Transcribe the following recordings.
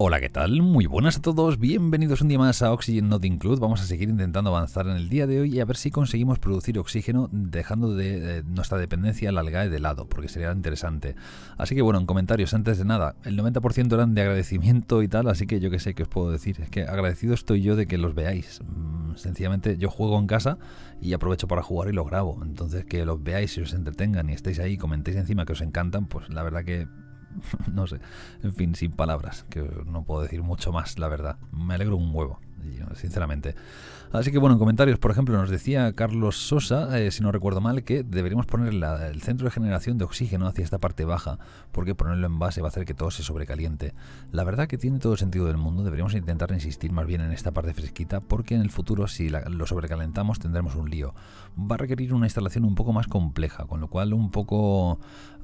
Hola, ¿qué tal? Muy buenas a todos, bienvenidos un día más a Oxygen Not Include. Vamos a seguir intentando avanzar en el día de hoy y a ver si conseguimos producir oxígeno dejando de eh, nuestra dependencia al algae de lado, porque sería interesante. Así que bueno, en comentarios, antes de nada, el 90% eran de agradecimiento y tal, así que yo qué sé qué os puedo decir. Es que agradecido estoy yo de que los veáis. Mm, sencillamente yo juego en casa y aprovecho para jugar y los grabo. Entonces que los veáis y os entretengan y estéis ahí, comentéis encima que os encantan, pues la verdad que no sé, en fin, sin palabras, que no puedo decir mucho más, la verdad. Me alegro un huevo sinceramente. Así que bueno, en comentarios, por ejemplo, nos decía Carlos Sosa, eh, si no recuerdo mal, que deberíamos poner el centro de generación de oxígeno hacia esta parte baja, porque ponerlo en base va a hacer que todo se sobrecaliente. La verdad que tiene todo el sentido del mundo, deberíamos intentar insistir más bien en esta parte fresquita, porque en el futuro si lo sobrecalentamos tendremos un lío. Va a requerir una instalación un poco más compleja, con lo cual un poco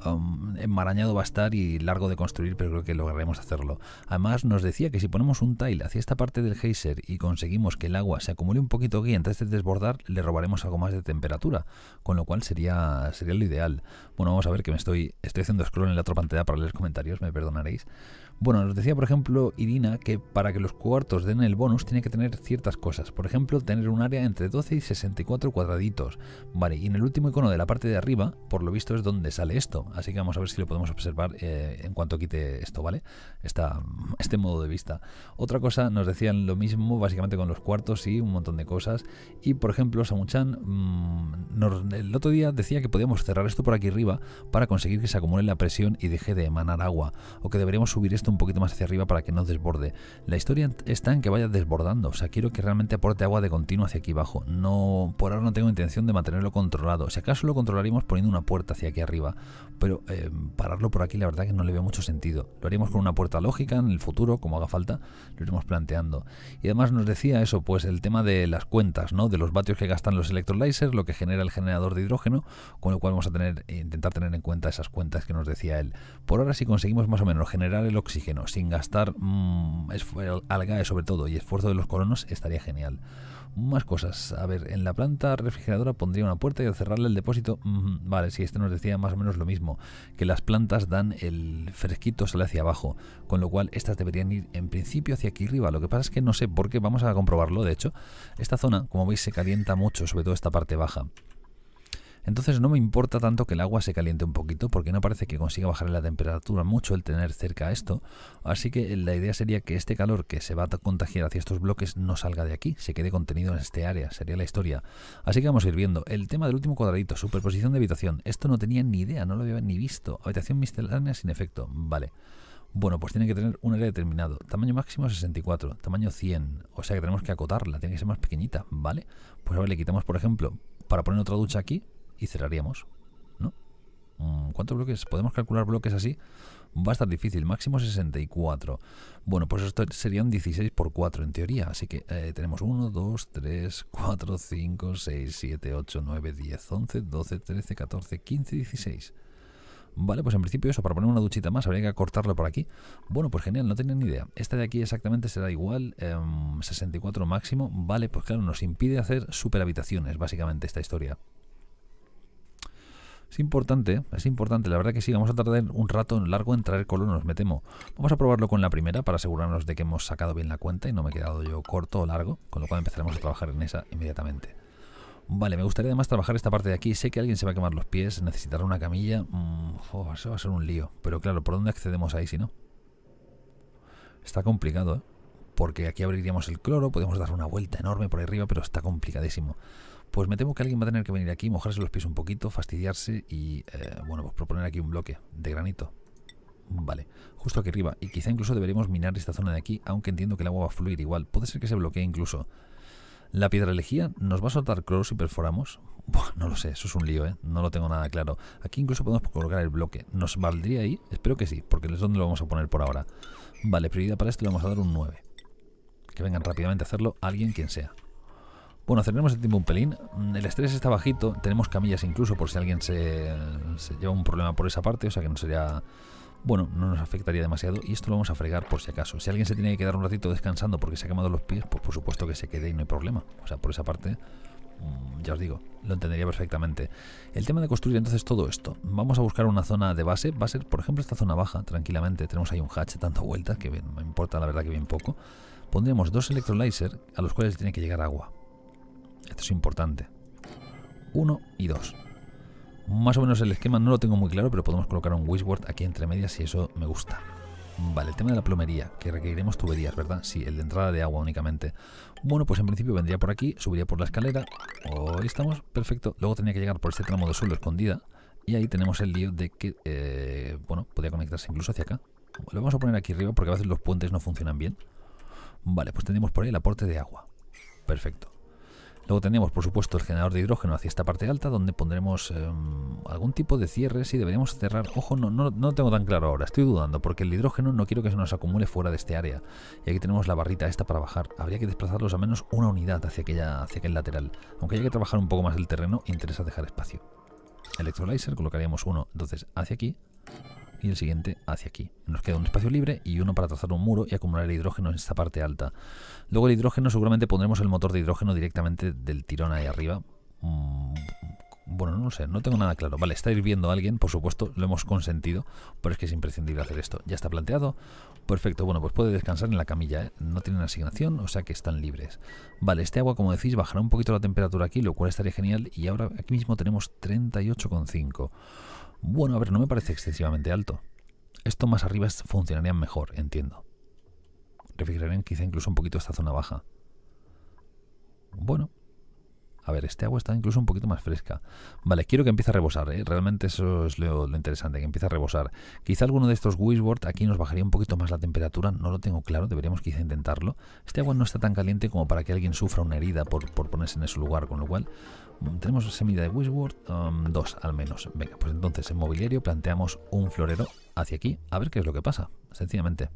um, enmarañado va a estar y largo de construir, pero creo que lograremos hacerlo. Además nos decía que si ponemos un tile hacia esta parte del geyser y conseguimos que el agua se acumule un poquito aquí antes de desbordar, le robaremos algo más de temperatura, con lo cual sería, sería lo ideal. Bueno, vamos a ver que me estoy, estoy haciendo scroll en la otra pantalla para leer comentarios, me perdonaréis. Bueno, nos decía por ejemplo Irina que para que los cuartos den el bonus tiene que tener ciertas cosas, por ejemplo tener un área entre 12 y 64 cuadraditos, vale, y en el último icono de la parte de arriba, por lo visto es donde sale esto, así que vamos a ver si lo podemos observar eh, en cuanto quite esto, ¿vale? este modo de vista. Otra cosa, nos decían lo mismo básicamente con los cuartos y un montón de cosas, y por ejemplo Samuchan mm, el otro día decía que podíamos cerrar esto por aquí arriba para conseguir que se acumule la presión y deje de emanar agua, o que deberíamos subir esto un poquito más hacia arriba para que no desborde. La historia está en que vaya desbordando, o sea, quiero que realmente aporte agua de continuo hacia aquí abajo. No, por ahora no tengo intención de mantenerlo controlado. Si acaso lo controlaríamos poniendo una puerta hacia aquí arriba, pero eh, pararlo por aquí la verdad que no le veo mucho sentido. Lo haríamos con una puerta lógica en el futuro, como haga falta, lo iremos planteando. Y además nos decía eso, pues el tema de las cuentas, ¿no? De los vatios que gastan los electrolyzers, lo que genera el generador de hidrógeno, con lo cual vamos a tener intentar tener en cuenta esas cuentas que nos decía él. Por ahora si conseguimos más o menos generar el oxígeno sin gastar algae mm, alga eh, sobre todo y esfuerzo de los colonos, estaría genial. Más cosas. A ver, en la planta refrigeradora pondría una puerta y cerrarle el depósito... Mm, vale, si este nos decía más o menos lo mismo, que las plantas dan el fresquito, sale hacia abajo, con lo cual estas deberían ir en principio hacia aquí arriba. Lo que pasa es que no sé por qué, vamos a comprobarlo, de hecho. Esta zona, como veis, se calienta mucho, sobre todo esta parte baja. Entonces no me importa tanto que el agua se caliente un poquito porque no parece que consiga bajar la temperatura mucho el tener cerca esto. Así que la idea sería que este calor que se va a contagiar hacia estos bloques no salga de aquí, se quede contenido en este área, sería la historia. Así que vamos a ir viendo. El tema del último cuadradito, superposición de habitación. Esto no tenía ni idea, no lo había ni visto. Habitación miscelánea sin efecto, vale. Bueno, pues tiene que tener un área determinado. Tamaño máximo 64, tamaño 100. O sea que tenemos que acotarla, tiene que ser más pequeñita, ¿vale? Pues a ver, le quitamos, por ejemplo, para poner otra ducha aquí, y cerraríamos, ¿no? Mm, ¿Cuántos bloques? ¿Podemos calcular bloques así? Va a estar difícil, máximo 64. Bueno, pues esto sería un 16 por 4 en teoría, así que eh, tenemos 1, 2, 3, 4, 5, 6, 7, 8, 9, 10, 11, 12, 13, 14, 15, 16. Vale, pues en principio eso, para poner una duchita más habría que cortarlo por aquí. Bueno, pues genial, no tenía ni idea. Esta de aquí exactamente será igual, 64 em, máximo. Vale, pues claro, nos impide hacer superhabitaciones, básicamente, esta historia. Es importante, ¿eh? es importante. La verdad que sí, vamos a tardar un rato largo en traer colonos, me temo. Vamos a probarlo con la primera para asegurarnos de que hemos sacado bien la cuenta y no me he quedado yo corto o largo, con lo cual empezaremos a trabajar en esa inmediatamente. Vale, me gustaría además trabajar esta parte de aquí. Sé que alguien se va a quemar los pies, necesitará una camilla. Mm, eso va a ser un lío. Pero claro, ¿por dónde accedemos ahí si no? Está complicado, ¿eh? Porque aquí abriríamos el cloro, podemos dar una vuelta enorme por ahí arriba, pero está complicadísimo pues me temo que alguien va a tener que venir aquí, mojarse los pies un poquito, fastidiarse y, eh, bueno, pues proponer aquí un bloque de granito. Vale, justo aquí arriba. Y quizá incluso deberíamos minar esta zona de aquí, aunque entiendo que el agua va a fluir igual. Puede ser que se bloquee incluso. ¿La piedra elegía nos va a soltar cloro si perforamos? Buah, no lo sé, eso es un lío, ¿eh? No lo tengo nada claro. Aquí incluso podemos colocar el bloque. ¿Nos valdría ahí? Espero que sí, porque es donde lo vamos a poner por ahora. Vale, prioridad para esto le vamos a dar un 9. Que vengan rápidamente a hacerlo alguien quien sea. Bueno, cerremos el tiempo un pelín. Mm, el estrés está bajito, tenemos camillas incluso por si alguien se, lleva un problema por esa parte, o sea que no sería... Bueno, no nos afectaría demasiado y esto lo vamos a fregar por si acaso. Si alguien se tiene que quedar un ratito descansando porque se ha quemado los pies, pues por supuesto que se quede y no hay problema. O sea, por esa parte, mm, ya os digo, lo entendería perfectamente. El tema de construir entonces todo esto. Vamos a buscar una zona de base. Va a ser, por ejemplo, esta zona baja, tranquilamente. Tenemos ahí un hatch dando vueltas, que me importa la verdad que bien poco. Pondríamos dos electrolyzer a los cuales tiene que llegar agua. Esto es importante. Uno y dos. Más o menos el esquema no lo tengo muy claro, pero podemos colocar un wishboard aquí entre medias si eso me gusta. Vale, el tema de la plomería, que requeriremos tuberías, ¿verdad? Sí, el de entrada de agua únicamente. Bueno, pues en principio vendría por aquí, subiría por la escalera. ahí estamos, perfecto. Luego tenía que llegar por este tramo de suelo escondida. Y ahí tenemos el lío de que, eh, bueno, podría conectarse incluso hacia acá. Lo vamos a poner aquí arriba porque a veces los puentes no funcionan bien. Vale, pues tenemos por ahí el aporte de agua. Perfecto. Luego tenemos, por supuesto, el generador de hidrógeno hacia esta parte alta, donde pondremos eh, algún tipo de cierre. Si deberíamos cerrar... Ojo, no, no, no, tengo tan claro ahora, estoy dudando, porque el hidrógeno no quiero que se nos acumule fuera de este área. Y aquí tenemos la barrita esta para bajar. Habría que desplazarlos a menos una unidad hacia, aquella, hacia aquel lateral. Aunque haya que trabajar un poco más el terreno, interesa dejar espacio. Electrolyzer, colocaríamos uno. Entonces, hacia aquí y el siguiente hacia aquí. Nos queda un espacio libre y uno para trazar un muro y acumular el hidrógeno en esta parte alta. Luego el hidrógeno seguramente pondremos el motor de hidrógeno directamente del tirón ahí arriba. Mm, bueno, no sé, no tengo nada claro. Vale, está hirviendo alguien, por supuesto, lo hemos consentido, pero es que es imprescindible hacer esto. Ya está planteado. Perfecto, bueno, pues puede descansar en la camilla, ¿eh? no tienen asignación, o sea que están libres. Vale, este agua, como decís, bajará un poquito la temperatura aquí, lo cual estaría genial, y ahora aquí mismo tenemos 38,5. Bueno, a ver, no me parece excesivamente alto. Esto más arriba funcionaría mejor, entiendo. Refrigerarían quizá incluso un poquito esta zona baja. Bueno. A ver, este agua está incluso un poquito más fresca. Vale, quiero que empiece a rebosar, ¿eh? Realmente eso es lo, interesante, que empiece a rebosar. Quizá alguno de estos wishboard aquí nos bajaría un poquito más la temperatura, no lo tengo claro, deberíamos quizá intentarlo. Este agua no está tan caliente como para que alguien sufra una herida por, por ponerse en ese lugar, con lo cual Mm, tenemos semilla de wishworth um, dos al menos. Venga, pues entonces en mobiliario planteamos un florero hacia aquí, a ver qué es lo que pasa, sencillamente.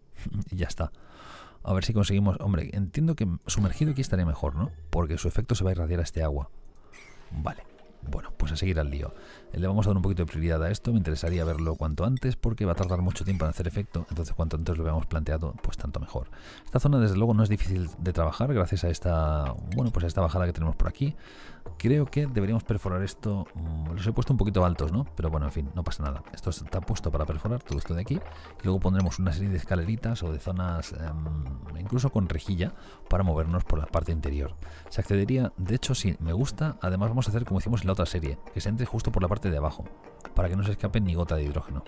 y ya está. A ver si conseguimos... Hombre, entiendo que sumergido aquí estaría mejor, ¿no? Porque su efecto se va a irradiar a este agua. Vale. Bueno, pues a seguir al lío. Eh, le vamos a dar un poquito de prioridad a esto, me interesaría verlo cuanto antes porque va a tardar mucho tiempo en hacer efecto, entonces cuanto antes lo veamos planteado, pues tanto mejor. Esta zona desde luego no es difícil de trabajar gracias a esta, bueno, pues a esta bajada que tenemos por aquí creo que deberíamos perforar esto. Mm, los he puesto un poquito altos, ¿no? Pero bueno, en fin, no pasa nada. Esto está puesto para perforar todo esto de aquí. Y luego pondremos una serie de escaleritas o de zonas, em, incluso con rejilla, para movernos por la parte interior. Se accedería, de hecho, si me gusta, además vamos a hacer como hicimos en la otra serie, que se entre justo por la parte de abajo, para que no se escape ni gota de hidrógeno.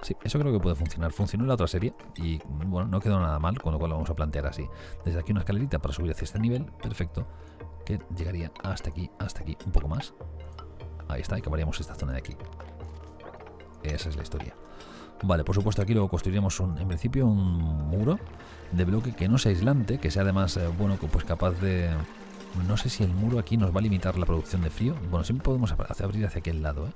Sí, eso creo que puede funcionar. Funcionó en la otra serie y bueno, no quedó nada mal, con lo cual lo vamos a plantear así. Desde aquí una escalerita para subir hacia este nivel, perfecto que llegaría hasta aquí, hasta aquí, un poco más. Ahí está, y acabaríamos esta zona de aquí. Esa es la historia. Vale, por supuesto aquí luego construiríamos en principio un muro de bloque que no sea aislante, que sea además, eh, bueno que pues capaz de... No sé si el muro aquí nos va a limitar la producción de frío. Bueno, siempre podemos abrir hacia aquel lado, ¿eh?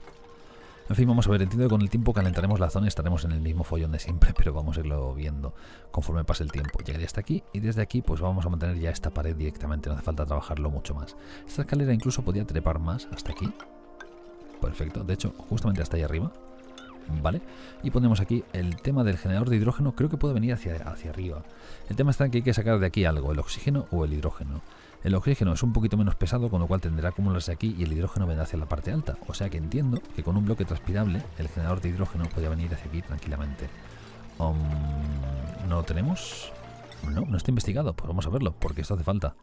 En fin, vamos a ver, entiendo que con el tiempo calentaremos la zona y estaremos en el mismo follón de siempre, pero vamos a irlo viendo conforme pase el tiempo. Llegaría hasta aquí y desde aquí pues vamos a mantener ya esta pared directamente, no hace falta trabajarlo mucho más. Esta escalera incluso podía trepar más hasta aquí. Perfecto, de hecho, justamente hasta ahí arriba. ¿vale? Y ponemos aquí el tema del generador de hidrógeno, creo que puede venir hacia, hacia arriba. El tema está en que hay que sacar de aquí algo, el oxígeno o el hidrógeno. El oxígeno es un poquito menos pesado, con lo cual tendrá que acumularse aquí y el hidrógeno vendrá hacia la parte alta, o sea que entiendo que con un bloque transpirable el generador de hidrógeno podría venir hacia aquí tranquilamente. ¿No lo tenemos? No, no está investigado, pues vamos a verlo, porque esto hace falta.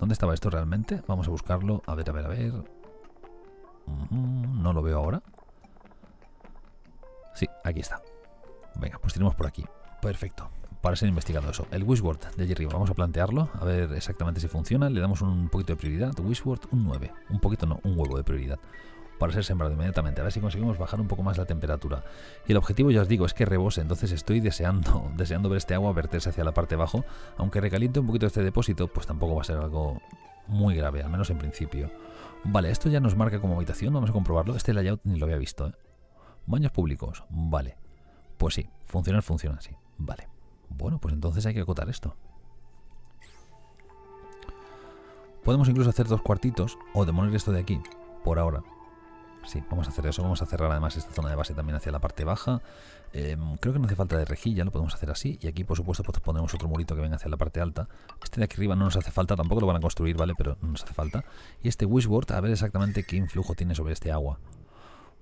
¿Dónde estaba esto realmente? Vamos a buscarlo, a ver, a ver, a ver... no lo veo ahora. Sí, aquí está. Venga, pues tenemos por aquí. Perfecto para ser investigando eso. El Wishword de allí arriba, vamos a plantearlo, a ver exactamente si funciona. Le damos un poquito de prioridad. Wishword, un 9. Un poquito no, un huevo de prioridad. Para ser sembrado inmediatamente. A ver si conseguimos bajar un poco más la temperatura. Y el objetivo, ya os digo, es que rebose. Entonces estoy deseando, deseando ver este agua verterse hacia la parte de abajo. Aunque recaliente un poquito este depósito, pues tampoco va a ser algo muy grave, al menos en principio. Vale, esto ya nos marca como habitación, vamos a comprobarlo. Este layout ni lo había visto. ¿eh? Baños públicos, vale. Pues sí, Funciona, funciona Sí. vale. Bueno, pues entonces hay que acotar esto. Podemos incluso hacer dos cuartitos o demoler esto de aquí, por ahora. Sí, vamos a hacer eso. Vamos a cerrar además esta zona de base también hacia la parte baja. Em, creo que no hace falta de rejilla, lo podemos hacer así. Y aquí, por supuesto, pues ponemos otro murito que venga hacia la parte alta. Este de aquí arriba no nos hace falta, tampoco lo van a construir, ¿vale? Pero no nos hace falta. Y este wishboard, a ver exactamente qué influjo tiene sobre este agua.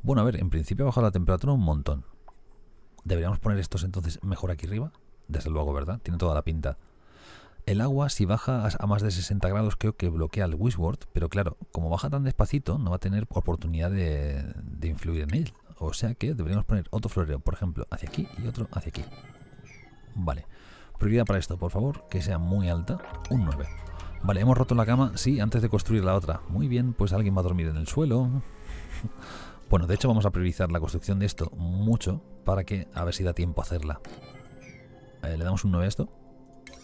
Bueno, a ver, en principio ha bajado la temperatura un montón. ¿Deberíamos poner estos entonces mejor aquí arriba? desde luego, ¿verdad? Tiene toda la pinta. El agua, si baja a más de 60 grados, creo que bloquea el wishboard pero claro, como baja tan despacito, no va a tener oportunidad de, influir en él. O sea que deberíamos poner otro floreo por ejemplo, hacia aquí y otro hacia aquí. Vale. Prioridad para esto, por favor, que sea muy alta. Un 9. Vale, hemos roto la cama, sí, antes de construir la otra. Muy bien, pues alguien va a dormir en el suelo. bueno, de hecho vamos a priorizar la construcción de esto mucho para que a ver si da tiempo a hacerla. Eh, le damos un 9 a esto.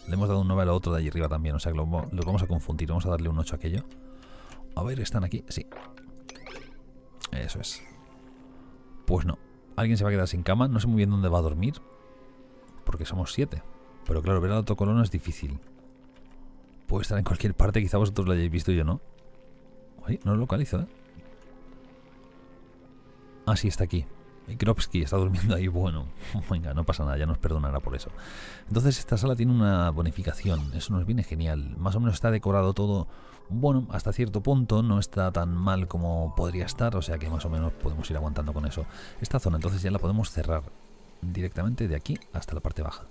Le hemos dado un 9 al otro de allí arriba también. O sea que lo vamos a confundir. Vamos a darle un 8 a aquello. A ver, ¿están aquí? Sí. Eso es. Pues no. Alguien se va a quedar sin cama. No sé muy bien dónde va a dormir. Porque somos 7. Pero claro, ver al colono es difícil. Puede estar en cualquier parte. Quizá vosotros lo hayáis visto yo no. no lo localizo, ¿eh? Ah, sí, está aquí. Kropsky está durmiendo ahí, bueno, venga, no pasa nada, ya nos perdonará por eso. Entonces esta sala tiene una bonificación, eso nos viene genial. Más o menos está decorado todo, bueno, hasta cierto punto, no está tan mal como podría estar, o sea que más o menos podemos ir aguantando con eso. Esta zona entonces ya la podemos cerrar directamente de aquí hasta la parte baja.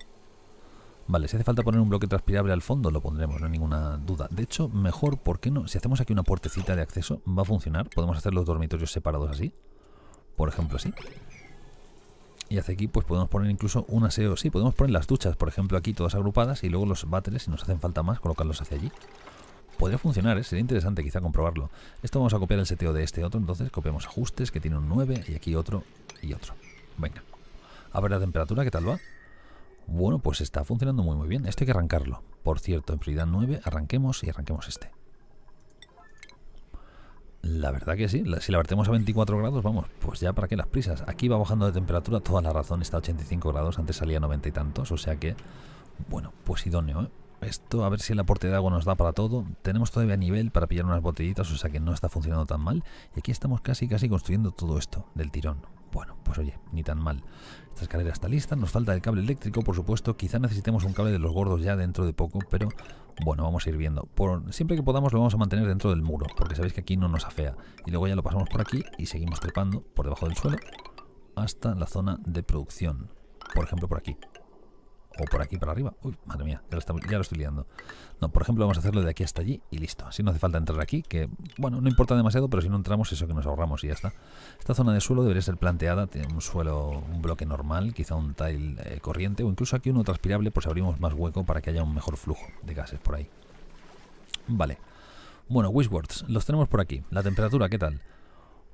Vale, si hace falta poner un bloque transpirable al fondo, lo pondremos, no hay ninguna duda. De hecho, mejor, ¿por qué no? Si hacemos aquí una puertecita de acceso, va a funcionar. Podemos hacer los dormitorios separados así. Por ejemplo, así. Y hacia aquí pues podemos poner incluso un aseo, sí, podemos poner las duchas, por ejemplo, aquí todas agrupadas y luego los váteres, si nos hacen falta más, colocarlos hacia allí. Podría funcionar, ¿eh? sería interesante quizá comprobarlo. Esto vamos a copiar el seteo de este otro, entonces copiamos ajustes, que tiene un 9, y aquí otro y otro. Venga. A ver la temperatura, ¿qué tal va? Bueno, pues está funcionando muy muy bien. Esto hay que arrancarlo. Por cierto, en prioridad 9 arranquemos y arranquemos este. La verdad que sí, si la vertemos a 24 grados, vamos, pues ya para qué las prisas. Aquí va bajando de temperatura, toda la razón, está a 85 grados, antes salía 90 y tantos, o sea que, bueno, pues idóneo, ¿eh? Esto, a ver si el aporte de agua nos da para todo. Tenemos todavía nivel para pillar unas botellitas, o sea que no está funcionando tan mal. Y aquí estamos casi, casi construyendo todo esto del tirón. Bueno, pues oye, ni tan mal. Esta escalera está lista, nos falta el cable eléctrico, por supuesto. Quizá necesitemos un cable de los gordos ya dentro de poco, pero bueno, vamos a ir viendo. siempre que podamos lo vamos a mantener dentro del muro, porque sabéis que aquí no nos afea. Y luego ya lo pasamos por aquí y seguimos trepando por debajo del suelo hasta la zona de producción. Por ejemplo, por aquí. O por aquí para arriba. Uy, madre mía, ya lo, estoy liando. No, por ejemplo, vamos a hacerlo de aquí hasta allí y listo. Así no hace falta entrar aquí, que, bueno, no importa demasiado, pero si no entramos, eso que nos ahorramos y ya está. Esta zona de suelo debería ser planteada. Tiene un suelo, un bloque normal, quizá un tile eh, corriente, o incluso aquí uno transpirable, pues abrimos más hueco para que haya un mejor flujo de gases por ahí. Vale. Bueno, Wishwords, los tenemos por aquí. La temperatura, ¿qué tal?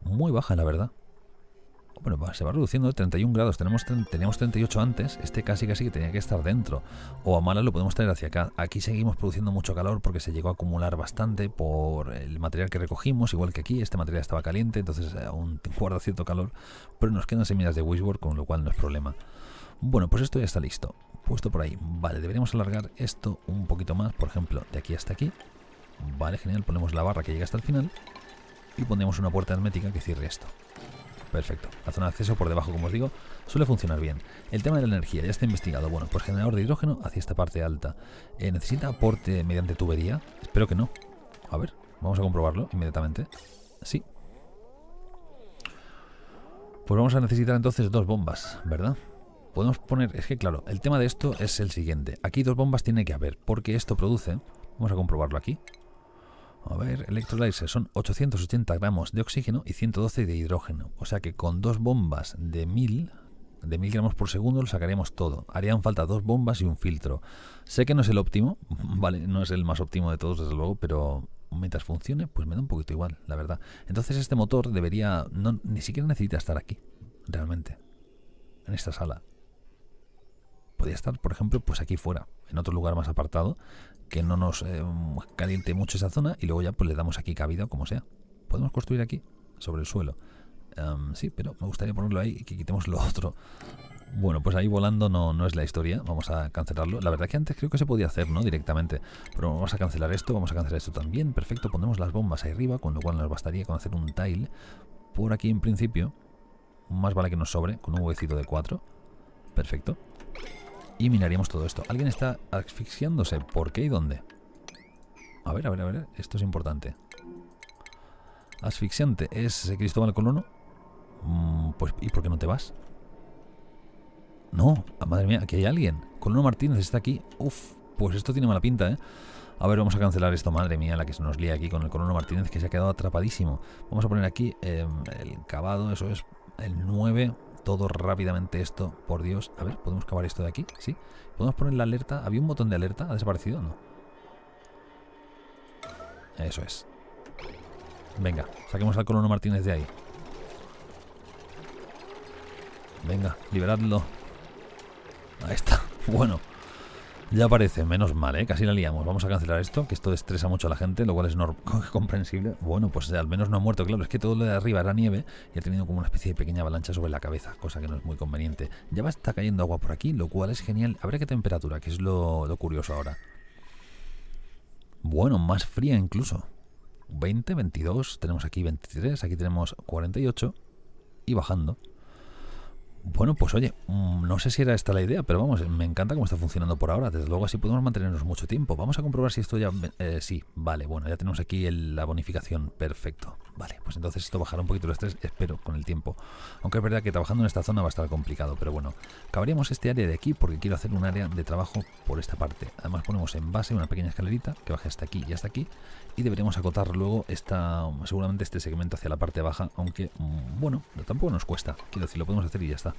Muy baja, la verdad. Bueno, se va reduciendo 31 ¿eh? grados. Tenemos, teníamos 38 antes. Este casi casi que tenía que estar dentro. O a mala lo podemos traer hacia acá. Aquí seguimos produciendo mucho calor porque se llegó a acumular bastante por el material que recogimos. Igual que aquí, este material estaba caliente, entonces eh, aún guarda cierto calor. Pero nos quedan semillas de Wishboard, con lo cual no es problema. Bueno, pues esto ya está listo. Puesto por ahí. Vale, deberíamos alargar esto un poquito más. Por ejemplo, de aquí hasta aquí. Vale, genial. Ponemos la barra que llega hasta el final. Y ponemos una puerta hermética que cierre esto. Perfecto. La zona de acceso por debajo, como os digo, suele funcionar bien. El tema de la energía ya está investigado. Bueno, pues generador de hidrógeno hacia esta parte alta. Eh, ¿Necesita aporte mediante tubería? Espero que no. A ver, vamos a comprobarlo inmediatamente. Sí. Pues vamos a necesitar entonces dos bombas, ¿verdad? Podemos poner... Es que claro, el tema de esto es el siguiente. Aquí dos bombas tiene que haber, porque esto produce... Vamos a comprobarlo aquí. A ver, electrolyzer son 880 gramos de oxígeno y 112 de hidrógeno. O sea que con dos bombas de 1000, de gramos por segundo lo sacaremos todo. Harían falta dos bombas y un filtro. Sé que no es el óptimo, vale, no es el más óptimo de todos desde luego, pero mientras funcione, pues me da un poquito igual, la verdad. Entonces este motor debería, no, ni siquiera necesita estar aquí, realmente, en esta sala. Podría estar, por ejemplo, pues aquí fuera, en otro lugar más apartado, que no nos eh, caliente mucho esa zona y luego ya pues le damos aquí cabida o como sea. Podemos construir aquí, sobre el suelo. Em, sí, pero me gustaría ponerlo ahí y que quitemos lo otro. Bueno, pues ahí volando no, no es la historia, vamos a cancelarlo. La verdad que antes creo que se podía hacer, ¿no? Directamente. Pero vamos a cancelar esto, vamos a cancelar esto también. Perfecto, ponemos las bombas ahí arriba, con lo cual nos bastaría con hacer un tile. Por aquí en principio, más vale que nos sobre, con un huecito de 4. Perfecto y minaríamos todo esto. Alguien está asfixiándose. ¿Por qué y dónde? A ver, a ver, a ver. Esto es importante. Asfixiante. ¿Es Cristóbal Colono? Mm, pues, ¿y por qué no te vas? No, ah, madre mía, aquí hay alguien. Colono Martínez está aquí. Uf, pues esto tiene mala pinta, ¿eh? A ver, vamos a cancelar esto, madre mía, la que se nos lía aquí con el Colono Martínez, que se ha quedado atrapadísimo. Vamos a poner aquí em, el cavado, eso es, el 9 todo rápidamente esto, por Dios. A ver, ¿podemos cavar esto de aquí? Sí. ¿Podemos poner la alerta? ¿Había un botón de alerta? ¿Ha desaparecido no? Eso es. Venga, saquemos al colono Martínez de ahí. Venga, liberadlo. Ahí está. Bueno. Ya parece, menos mal, ¿eh? casi la liamos. Vamos a cancelar esto, que esto destresa mucho a la gente, lo cual es comprensible. Bueno, pues al menos no ha muerto, claro, es que todo lo de arriba era nieve y ha tenido como una especie de pequeña avalancha sobre la cabeza, cosa que no es muy conveniente. Ya va está cayendo agua por aquí, lo cual es genial. A ver qué temperatura, que es lo, lo curioso ahora. Bueno, más fría incluso. 20, 22, tenemos aquí 23, aquí tenemos 48 y bajando. Bueno, pues oye, mm, no sé si era esta la idea, pero vamos, me encanta cómo está funcionando por ahora. Desde luego así podemos mantenernos mucho tiempo. Vamos a comprobar si esto ya... Eh, sí, vale, bueno, ya tenemos aquí la bonificación. Perfecto. Vale, pues entonces esto bajará un poquito el estrés, espero, con el tiempo. Aunque es verdad que trabajando en esta zona va a estar complicado, pero bueno. cabríamos este área de aquí porque quiero hacer un área de trabajo por esta parte. Además ponemos en base una pequeña escalerita que baje hasta aquí y hasta aquí. Y deberíamos acotar luego esta, seguramente este segmento hacia la parte baja, aunque, mm, bueno, tampoco nos cuesta. Quiero decir, lo podemos hacer y ya está.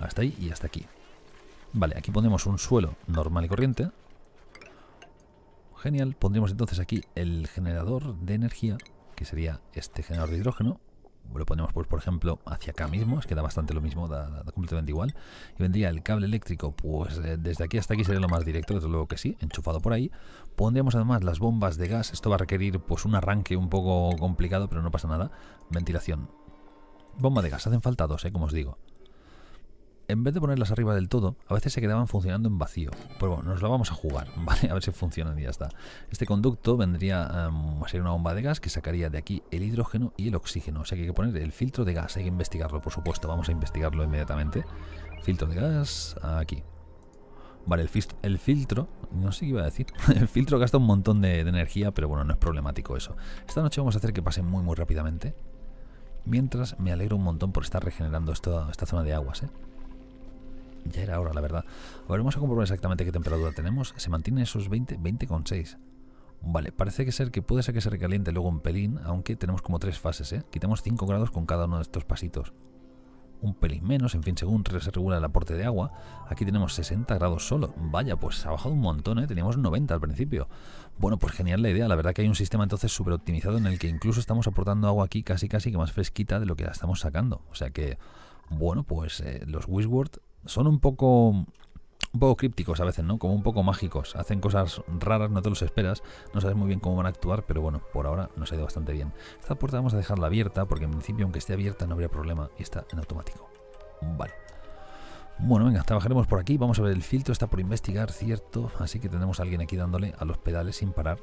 Hasta ahí y hasta aquí. Vale, aquí ponemos un suelo normal y corriente. Genial. Pondremos entonces aquí el generador de energía, que sería este generador de hidrógeno. Lo ponemos, pues, por ejemplo, hacia acá mismo. Es que da bastante lo mismo, da, completamente igual. Y vendría el cable eléctrico, pues, eh, desde aquí hasta aquí sería lo más directo, desde luego que sí, enchufado por ahí. Pondríamos además las bombas de gas. Esto va a requerir, pues, un arranque un poco complicado, pero no pasa nada. Ventilación. Bomba de gas, hacen falta dos, eh, como os digo en vez de ponerlas arriba del todo, a veces se quedaban funcionando en vacío. Pero bueno, nos la vamos a jugar, ¿vale? A ver si funcionan y ya está. Este conducto vendría em, a ser una bomba de gas que sacaría de aquí el hidrógeno y el oxígeno. O sea que hay que poner el filtro de gas, hay que investigarlo, por supuesto. Vamos a investigarlo inmediatamente. Filtro de gas, aquí. Vale, el, el filtro, no sé qué iba a decir, el filtro gasta un montón de, energía, pero bueno, no es problemático eso. Esta noche vamos a hacer que pase muy muy rápidamente. Mientras me alegro un montón por estar regenerando esta zona de aguas, ¿eh? Ya era hora, la verdad. A ver, vamos a comprobar exactamente qué temperatura tenemos. Se mantiene esos 20, 20,6. Vale, parece que ser que puede ser que se recaliente luego un pelín, aunque tenemos como tres fases, ¿eh? Quitamos 5 grados con cada uno de estos pasitos. Un pelín menos, en fin, según se regula el aporte de agua. Aquí tenemos 60 grados solo. Vaya, pues ha bajado un montón, ¿eh? Teníamos 90 al principio. Bueno, pues genial la idea. La verdad que hay un sistema entonces súper optimizado en el que incluso estamos aportando agua aquí casi casi que más fresquita de lo que la estamos sacando. O sea que, bueno, pues eh, los Wishword son un poco, poco crípticos a veces, ¿no? Como un poco mágicos. Hacen cosas raras, no te los esperas. No sabes muy bien cómo van a actuar, pero bueno, por ahora nos ha ido bastante bien. Esta puerta vamos a dejarla abierta, porque en principio, aunque esté abierta, no habría problema. Y está en automático. Vale. Bueno, venga, trabajaremos por aquí. Vamos a ver, el filtro está por investigar, ¿cierto? Así que tenemos a alguien aquí dándole a los pedales sin parar.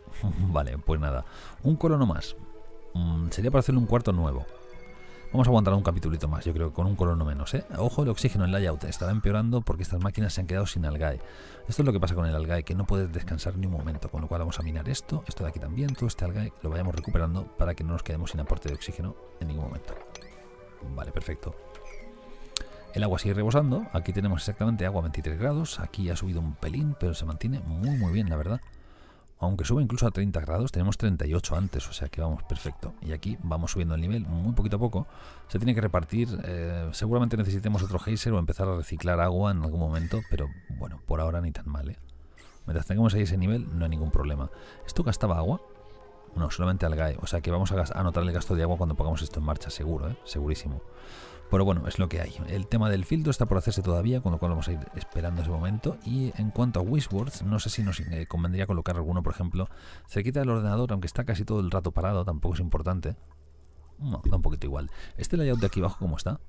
vale, pues nada. Un colono más. Mm, sería para hacerle un cuarto nuevo. Vamos a aguantar un capitulito más, yo creo, con un colono menos, ¿eh? Ojo, el oxígeno en el layout está empeorando porque estas máquinas se han quedado sin algae. Esto es lo que pasa con el algae, que no puedes descansar ni un momento, con lo cual vamos a minar esto, esto de aquí también, todo este algae, lo vayamos recuperando para que no nos quedemos sin aporte de oxígeno en ningún momento. Vale, perfecto. El agua sigue rebosando, aquí tenemos exactamente agua a 23 grados, aquí ha subido un pelín, pero se mantiene muy muy bien, la verdad aunque sube incluso a 30 grados, tenemos 38 antes, o sea que vamos perfecto. Y aquí vamos subiendo el nivel muy poquito a poco. Se tiene que repartir, eh, seguramente necesitemos otro geyser o empezar a reciclar agua en algún momento, pero bueno, por ahora ni tan mal, ¿eh? Mientras tengamos ahí ese nivel, no hay ningún problema. ¿Esto gastaba agua? No, solamente al o sea que vamos a anotar el gasto de agua cuando pongamos esto en marcha, seguro, ¿eh? Segurísimo. Pero bueno, es lo que hay. El tema del filtro está por hacerse todavía, con lo cual vamos a ir esperando ese momento. Y en cuanto a Wishwords, no sé si nos eh, convendría colocar alguno, por ejemplo, se quita el ordenador, aunque está casi todo el rato parado, tampoco es importante. No, da un poquito igual. Este layout de aquí abajo, ¿cómo está?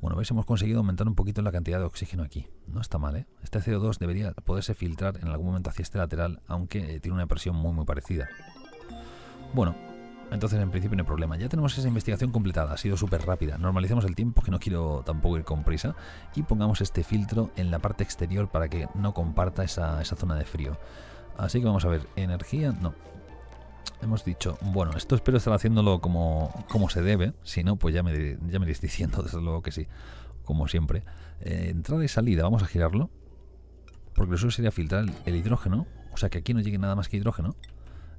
Bueno, veis, hemos conseguido aumentar un poquito la cantidad de oxígeno aquí. No está mal, ¿eh? Este CO2 debería poderse filtrar en algún momento hacia este lateral, aunque eh, tiene una presión muy, muy parecida. Bueno, entonces, en principio, no hay problema. Ya tenemos esa investigación completada, ha sido súper rápida. Normalicemos el tiempo, que no quiero tampoco ir con prisa, y pongamos este filtro en la parte exterior para que no comparta esa, zona de frío. Así que vamos a ver, energía, no. Hemos dicho, bueno, esto espero estar haciéndolo como, como se debe, si no, pues ya me, ya me iréis diciendo, desde luego que sí, como siempre. Eh, entrada y salida, vamos a girarlo, porque eso sería filtrar el hidrógeno, o sea que aquí no llegue nada más que hidrógeno.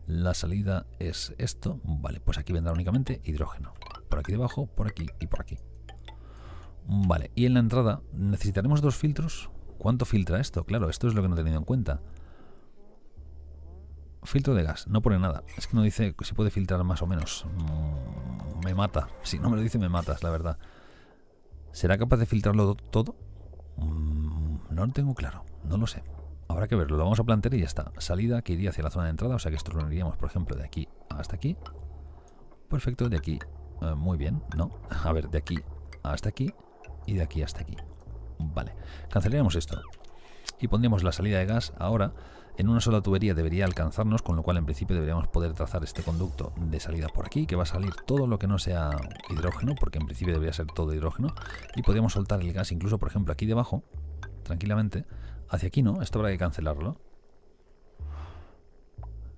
La salida es esto. Vale, pues aquí vendrá únicamente hidrógeno. Por aquí debajo, por aquí y por aquí. Vale, y en la entrada necesitaremos dos filtros. ¿Cuánto filtra esto? Claro, esto es lo que no he tenido en cuenta. Filtro de gas, no pone nada. Es que no dice si puede filtrar más o menos. Mm, me mata. Si no me lo dice, me matas, la verdad. ¿Será capaz de filtrarlo todo? Mm, no lo tengo claro, no lo sé. Habrá que verlo, lo vamos a plantear y ya está. Salida que iría hacia la zona de entrada, o sea que esto lo iríamos por ejemplo, de aquí hasta aquí. Perfecto, de aquí. Eh, muy bien, ¿no? A ver, de aquí hasta aquí y de aquí hasta aquí. Vale, cancelaríamos esto y pondríamos la salida de gas ahora en una sola tubería debería alcanzarnos, con lo cual en principio deberíamos poder trazar este conducto de salida por aquí, que va a salir todo lo que no sea hidrógeno, porque en principio debería ser todo hidrógeno, y podríamos soltar el gas incluso, por ejemplo, aquí debajo, tranquilamente, Hacia aquí no, esto habrá que cancelarlo.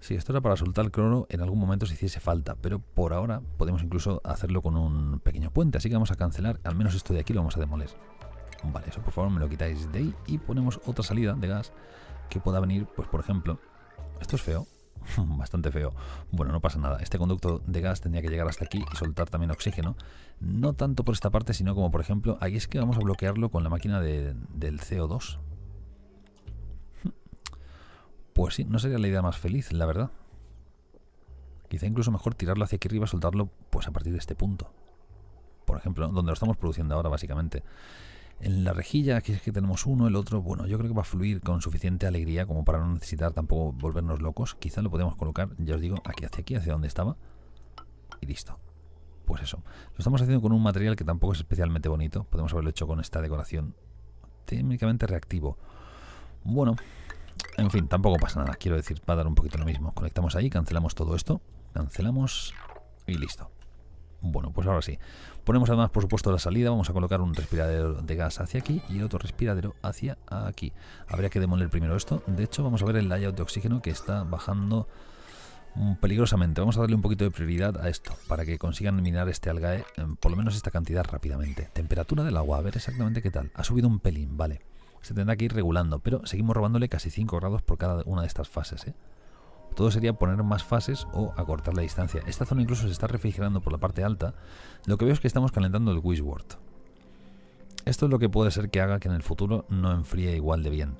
Sí, esto era para soltar el crono en algún momento si hiciese falta, pero por ahora podemos incluso hacerlo con un pequeño puente, así que vamos a cancelar, al menos esto de aquí lo vamos a demoler. Vale, eso por favor me lo quitáis de ahí y ponemos otra salida de gas que pueda venir, pues por ejemplo, esto es feo, bastante feo. Bueno, no pasa nada. Este conducto de gas tendría que llegar hasta aquí y soltar también oxígeno. No tanto por esta parte, sino como por ejemplo, ahí es que vamos a bloquearlo con la máquina del CO2. Pues sí, no sería la idea más feliz, la verdad. Quizá incluso mejor tirarlo hacia aquí arriba, soltarlo pues a partir de este punto. Por ejemplo, donde lo estamos produciendo ahora básicamente. En la rejilla, aquí es que tenemos uno, el otro, bueno, yo creo que va a fluir con suficiente alegría como para no necesitar tampoco volvernos locos. Quizá lo podemos colocar, ya os digo, aquí hacia aquí, hacia donde estaba. Y listo. Pues eso. Lo estamos haciendo con un material que tampoco es especialmente bonito. Podemos haberlo hecho con esta decoración técnicamente reactivo. Bueno, en fin, tampoco pasa nada. Quiero decir, va a dar un poquito lo mismo. Conectamos ahí, cancelamos todo esto. Cancelamos y listo. Bueno, pues ahora sí. Ponemos además, por supuesto, la salida. Vamos a colocar un respiradero de gas hacia aquí y otro respiradero hacia aquí. Habría que demoler primero esto. De hecho, vamos a ver el layout de oxígeno que está bajando mm, peligrosamente. Vamos a darle un poquito de prioridad a esto para que consigan eliminar este algae, eh, por lo menos esta cantidad rápidamente. Temperatura del agua, a ver exactamente qué tal. Ha subido un pelín, vale se tendrá que ir regulando, pero seguimos robándole casi 5 grados por cada una de estas fases. ¿eh? Todo sería poner más fases o acortar la distancia. Esta zona incluso se está refrigerando por la parte alta. Lo que veo es que estamos calentando el Wishward. Esto es lo que puede ser que haga que en el futuro no enfríe igual de bien.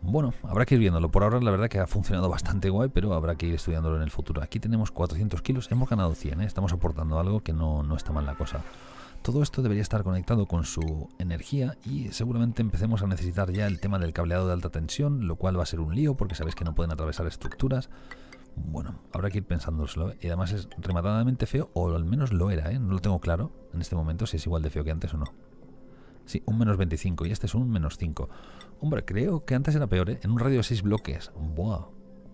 Bueno, habrá que ir viéndolo. Por ahora la verdad que ha funcionado bastante guay, pero habrá que ir estudiándolo en el futuro. Aquí tenemos 400 kilos, hemos ganado 100, ¿eh? estamos aportando algo que no, no está mal la cosa. Todo esto debería estar conectado con su energía y seguramente empecemos a necesitar ya el tema del cableado de alta tensión, lo cual va a ser un lío porque sabéis que no pueden atravesar estructuras. Bueno, habrá que ir pensándoselo. ¿eh? Y además es rematadamente feo, o al menos lo era, ¿eh? no lo tengo claro en este momento si es igual de feo que antes o no. Sí, un menos 25 y este es un menos 5. Hombre, creo que antes era peor, ¿eh? en un radio de 6 bloques. Buah,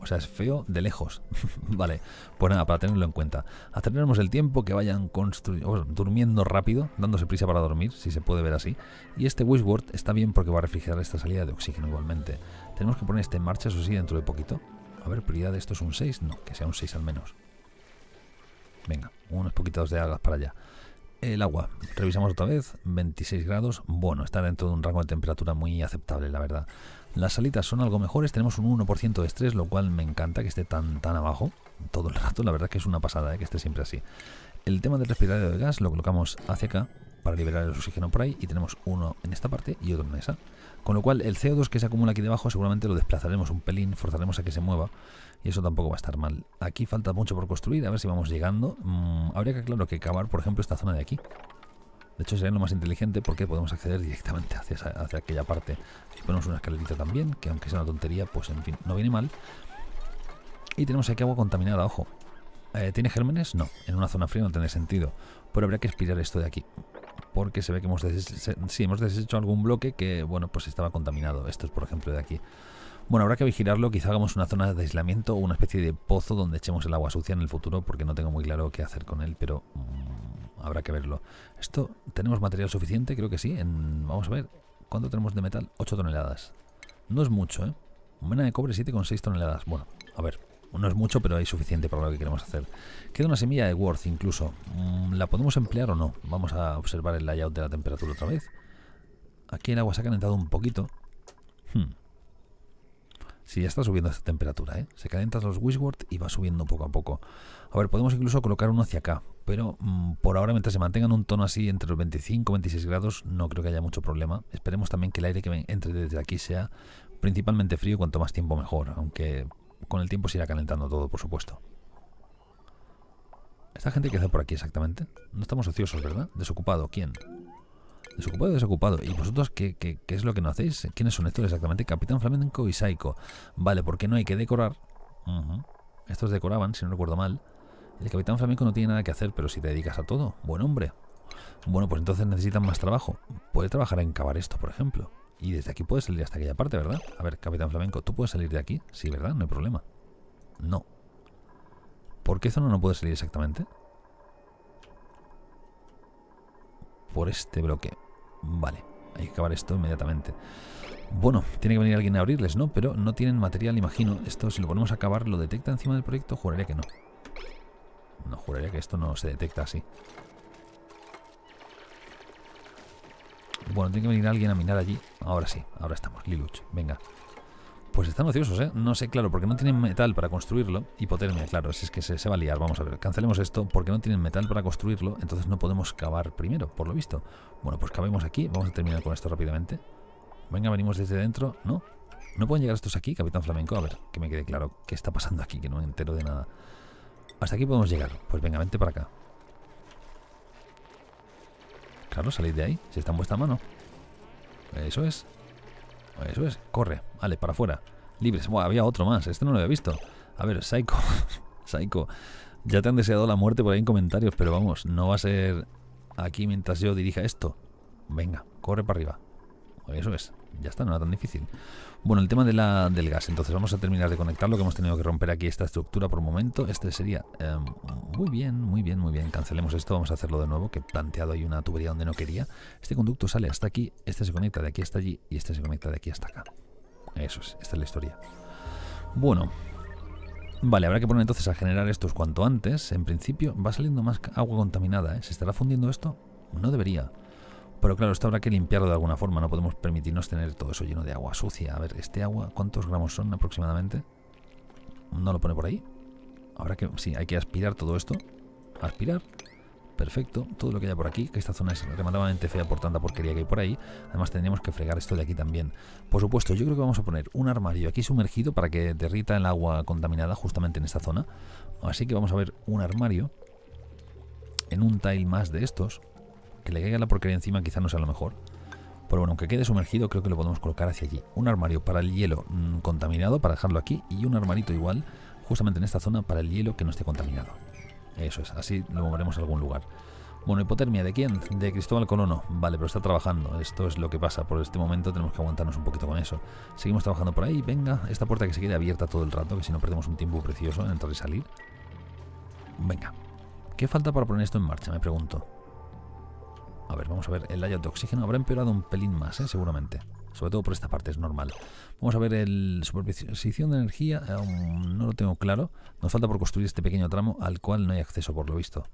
o sea, es feo de lejos. vale, pues nada, para tenerlo en cuenta. atenderemos el tiempo, que vayan construyendo, oh, durmiendo rápido, dándose prisa para dormir, si se puede ver así. Y este Wishboard está bien porque va a refrigerar esta salida de oxígeno igualmente. Tenemos que poner este en marcha, eso sí, dentro de poquito. A ver, prioridad de esto es un 6, no, que sea un 6 al menos. Venga, unos poquitos de algas para allá. El agua, revisamos otra vez, 26 grados, bueno, está dentro de un rango de temperatura muy aceptable, la verdad. Las salitas son algo mejores, tenemos un 1% de estrés, lo cual me encanta que esté tan, tan abajo todo el rato. La verdad que es una pasada ¿eh? que esté siempre así. El tema del respirador de gas lo colocamos hacia acá para liberar el oxígeno por ahí y tenemos uno en esta parte y otro en esa. Con lo cual el CO2 que se acumula aquí debajo seguramente lo desplazaremos un pelín, forzaremos a que se mueva y eso tampoco va a estar mal. Aquí falta mucho por construir, a ver si vamos llegando. Mm, habría que, claro, que cavar, por ejemplo, esta zona de aquí. De hecho, sería lo más inteligente porque podemos acceder directamente hacia, hacia aquella parte. Y ponemos una escalerita también, que aunque sea una tontería, pues en fin, no viene mal. Y tenemos aquí agua contaminada, ojo. Eh, ¿Tiene gérmenes? No, en una zona fría no tiene sentido. Pero habría que expirar esto de aquí. Porque se ve que hemos, deshecho, hemos deshecho algún bloque que, bueno, pues estaba contaminado. Esto es, por ejemplo, de aquí. Bueno, habrá que vigilarlo, quizá hagamos una zona de aislamiento o una especie de pozo donde echemos el agua sucia en el futuro, porque no tengo muy claro qué hacer con él, pero mm, habrá que verlo. ¿Esto tenemos material suficiente? Creo que sí. vamos a ver, ¿cuánto tenemos de metal? 8 toneladas. No es mucho, ¿eh? Mena de cobre 7,6 toneladas. Bueno, a ver, no es mucho, pero hay suficiente para lo que queremos hacer. Queda una semilla de Worth incluso. Mm, ¿La podemos emplear o no? Vamos a observar el layout de la temperatura otra vez. Aquí el agua se ha calentado un poquito. Hmm si ya está subiendo esta temperatura, ¿eh? Se calientan los Wisworth y va subiendo poco a poco. A ver, podemos incluso colocar uno hacia acá, pero mm, por ahora, mientras se mantengan un tono así entre los 25 y 26 grados, no creo que haya mucho problema. Esperemos también que el aire que entre desde aquí sea principalmente frío, cuanto más tiempo mejor, aunque con el tiempo se irá calentando todo, por supuesto. ¿Esta gente que hace por aquí exactamente? No estamos ociosos, ¿verdad? ¿Desocupado? ¿Quién? Desocupado, desocupado. ¿Y vosotros qué, es lo que no hacéis? ¿Quiénes son estos exactamente? Capitán Flamenco y Saico. Vale, porque no hay que decorar. Estos decoraban, si no recuerdo mal. El Capitán Flamenco no tiene nada que hacer, pero si te dedicas a todo, buen hombre. Bueno, pues entonces necesitan más trabajo. Puede trabajar en cavar esto, por ejemplo. Y desde aquí puedes salir hasta aquella parte, ¿verdad? A ver, Capitán Flamenco, ¿tú puedes salir de aquí? Sí, ¿verdad? No hay problema. No. ¿Por qué zona no puede salir exactamente? por este bloque. Vale, hay que acabar esto inmediatamente. Bueno, tiene que venir alguien a abrirles, ¿no? Pero no tienen material, imagino. Esto, si lo ponemos a acabar, ¿lo detecta encima del proyecto? Juraría que no. No, juraría que esto no se detecta así. Bueno, tiene que venir alguien a minar allí. Ahora sí, ahora estamos. Liluch, venga. Pues están ociosos, ¿eh? No sé, claro, porque no tienen metal para construirlo. Hipotermia, claro, si es que se, va a liar. Vamos a ver, cancelemos esto porque no tienen metal para construirlo, entonces no podemos cavar primero, por lo visto. Bueno, pues cavemos aquí. Vamos a terminar con esto rápidamente. Venga, venimos desde dentro. ¿No? ¿No pueden llegar estos aquí, Capitán Flamenco? A ver, que me quede claro qué está pasando aquí, que no me entero de nada. Hasta aquí podemos llegar. Pues venga, vente para acá. Claro, salid de ahí, si está en vuestra mano. Eso es. Eso es, corre, vale, para afuera. Libres, había otro más, este no lo había visto. A ver, Psycho, Psycho, ya te han deseado la muerte por ahí en comentarios, pero vamos, no va a ser aquí mientras yo dirija esto. Venga, corre para arriba. Eso es. Ya está, no era tan difícil. Bueno, el tema de la, del gas. Entonces vamos a terminar de conectarlo, que hemos tenido que romper aquí esta estructura por un momento. Este sería... Em, muy bien, muy bien, muy bien. Cancelemos esto. Vamos a hacerlo de nuevo, que he planteado ahí una tubería donde no quería. Este conducto sale hasta aquí. Este se conecta de aquí hasta allí. Y este se conecta de aquí hasta acá. Eso es. Esta es la historia. Bueno, Vale, habrá que poner entonces a generar estos cuanto antes. En principio va saliendo más agua contaminada. ¿eh? ¿Se estará fundiendo esto? No debería. Pero claro, esto habrá que limpiarlo de alguna forma, no podemos permitirnos tener todo eso lleno de agua sucia. A ver, este agua, ¿cuántos gramos son aproximadamente? ¿No lo pone por ahí? Ahora que, sí, hay que aspirar todo esto. Aspirar. Perfecto, todo lo que haya por aquí, que esta zona es rematadamente fea por tanta porquería que hay por ahí. Además tendríamos que fregar esto de aquí también. Por supuesto, yo creo que vamos a poner un armario aquí sumergido para que derrita el agua contaminada justamente en esta zona. Así que vamos a ver un armario en un tile más de estos que le caiga la porquería encima quizá no sea lo mejor. Pero bueno, aunque quede sumergido, creo que lo podemos colocar hacia allí. Un armario para el hielo mm, contaminado, para dejarlo aquí, y un armarito igual, justamente en esta zona, para el hielo que no esté contaminado. Eso es, así lo moveremos a algún lugar. Bueno, hipotermia, ¿de quién? De Cristóbal Colono. Vale, pero está trabajando. Esto es lo que pasa. Por este momento tenemos que aguantarnos un poquito con eso. Seguimos trabajando por ahí. Venga, esta puerta que se quede abierta todo el rato, que si no perdemos un tiempo precioso en entrar y salir. Venga. ¿Qué falta para poner esto en marcha? Me pregunto. A ver, vamos a ver, el layout de oxígeno habrá empeorado un pelín más, ¿eh? seguramente. Sobre todo por esta parte, es normal. Vamos a ver el superposición de energía, no lo tengo claro. Nos falta por construir este pequeño tramo al cual no hay acceso, por lo visto.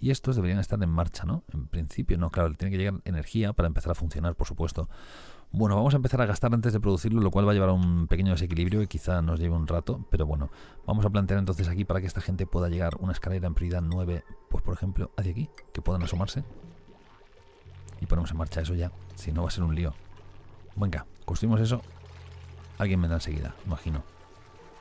Y estos deberían estar en marcha, ¿no? En principio, no, claro, tiene que llegar energía para empezar a funcionar, por supuesto. Bueno, vamos a empezar a gastar antes de producirlo, lo cual va a llevar a un pequeño desequilibrio y quizá nos lleve un rato, pero bueno, vamos a plantear entonces aquí para que esta gente pueda llegar una escalera en prioridad 9, pues por ejemplo, hacia aquí, que puedan asomarse y ponemos en marcha eso ya. Si no, va a ser un lío. Venga, construimos eso. Alguien me da enseguida, imagino.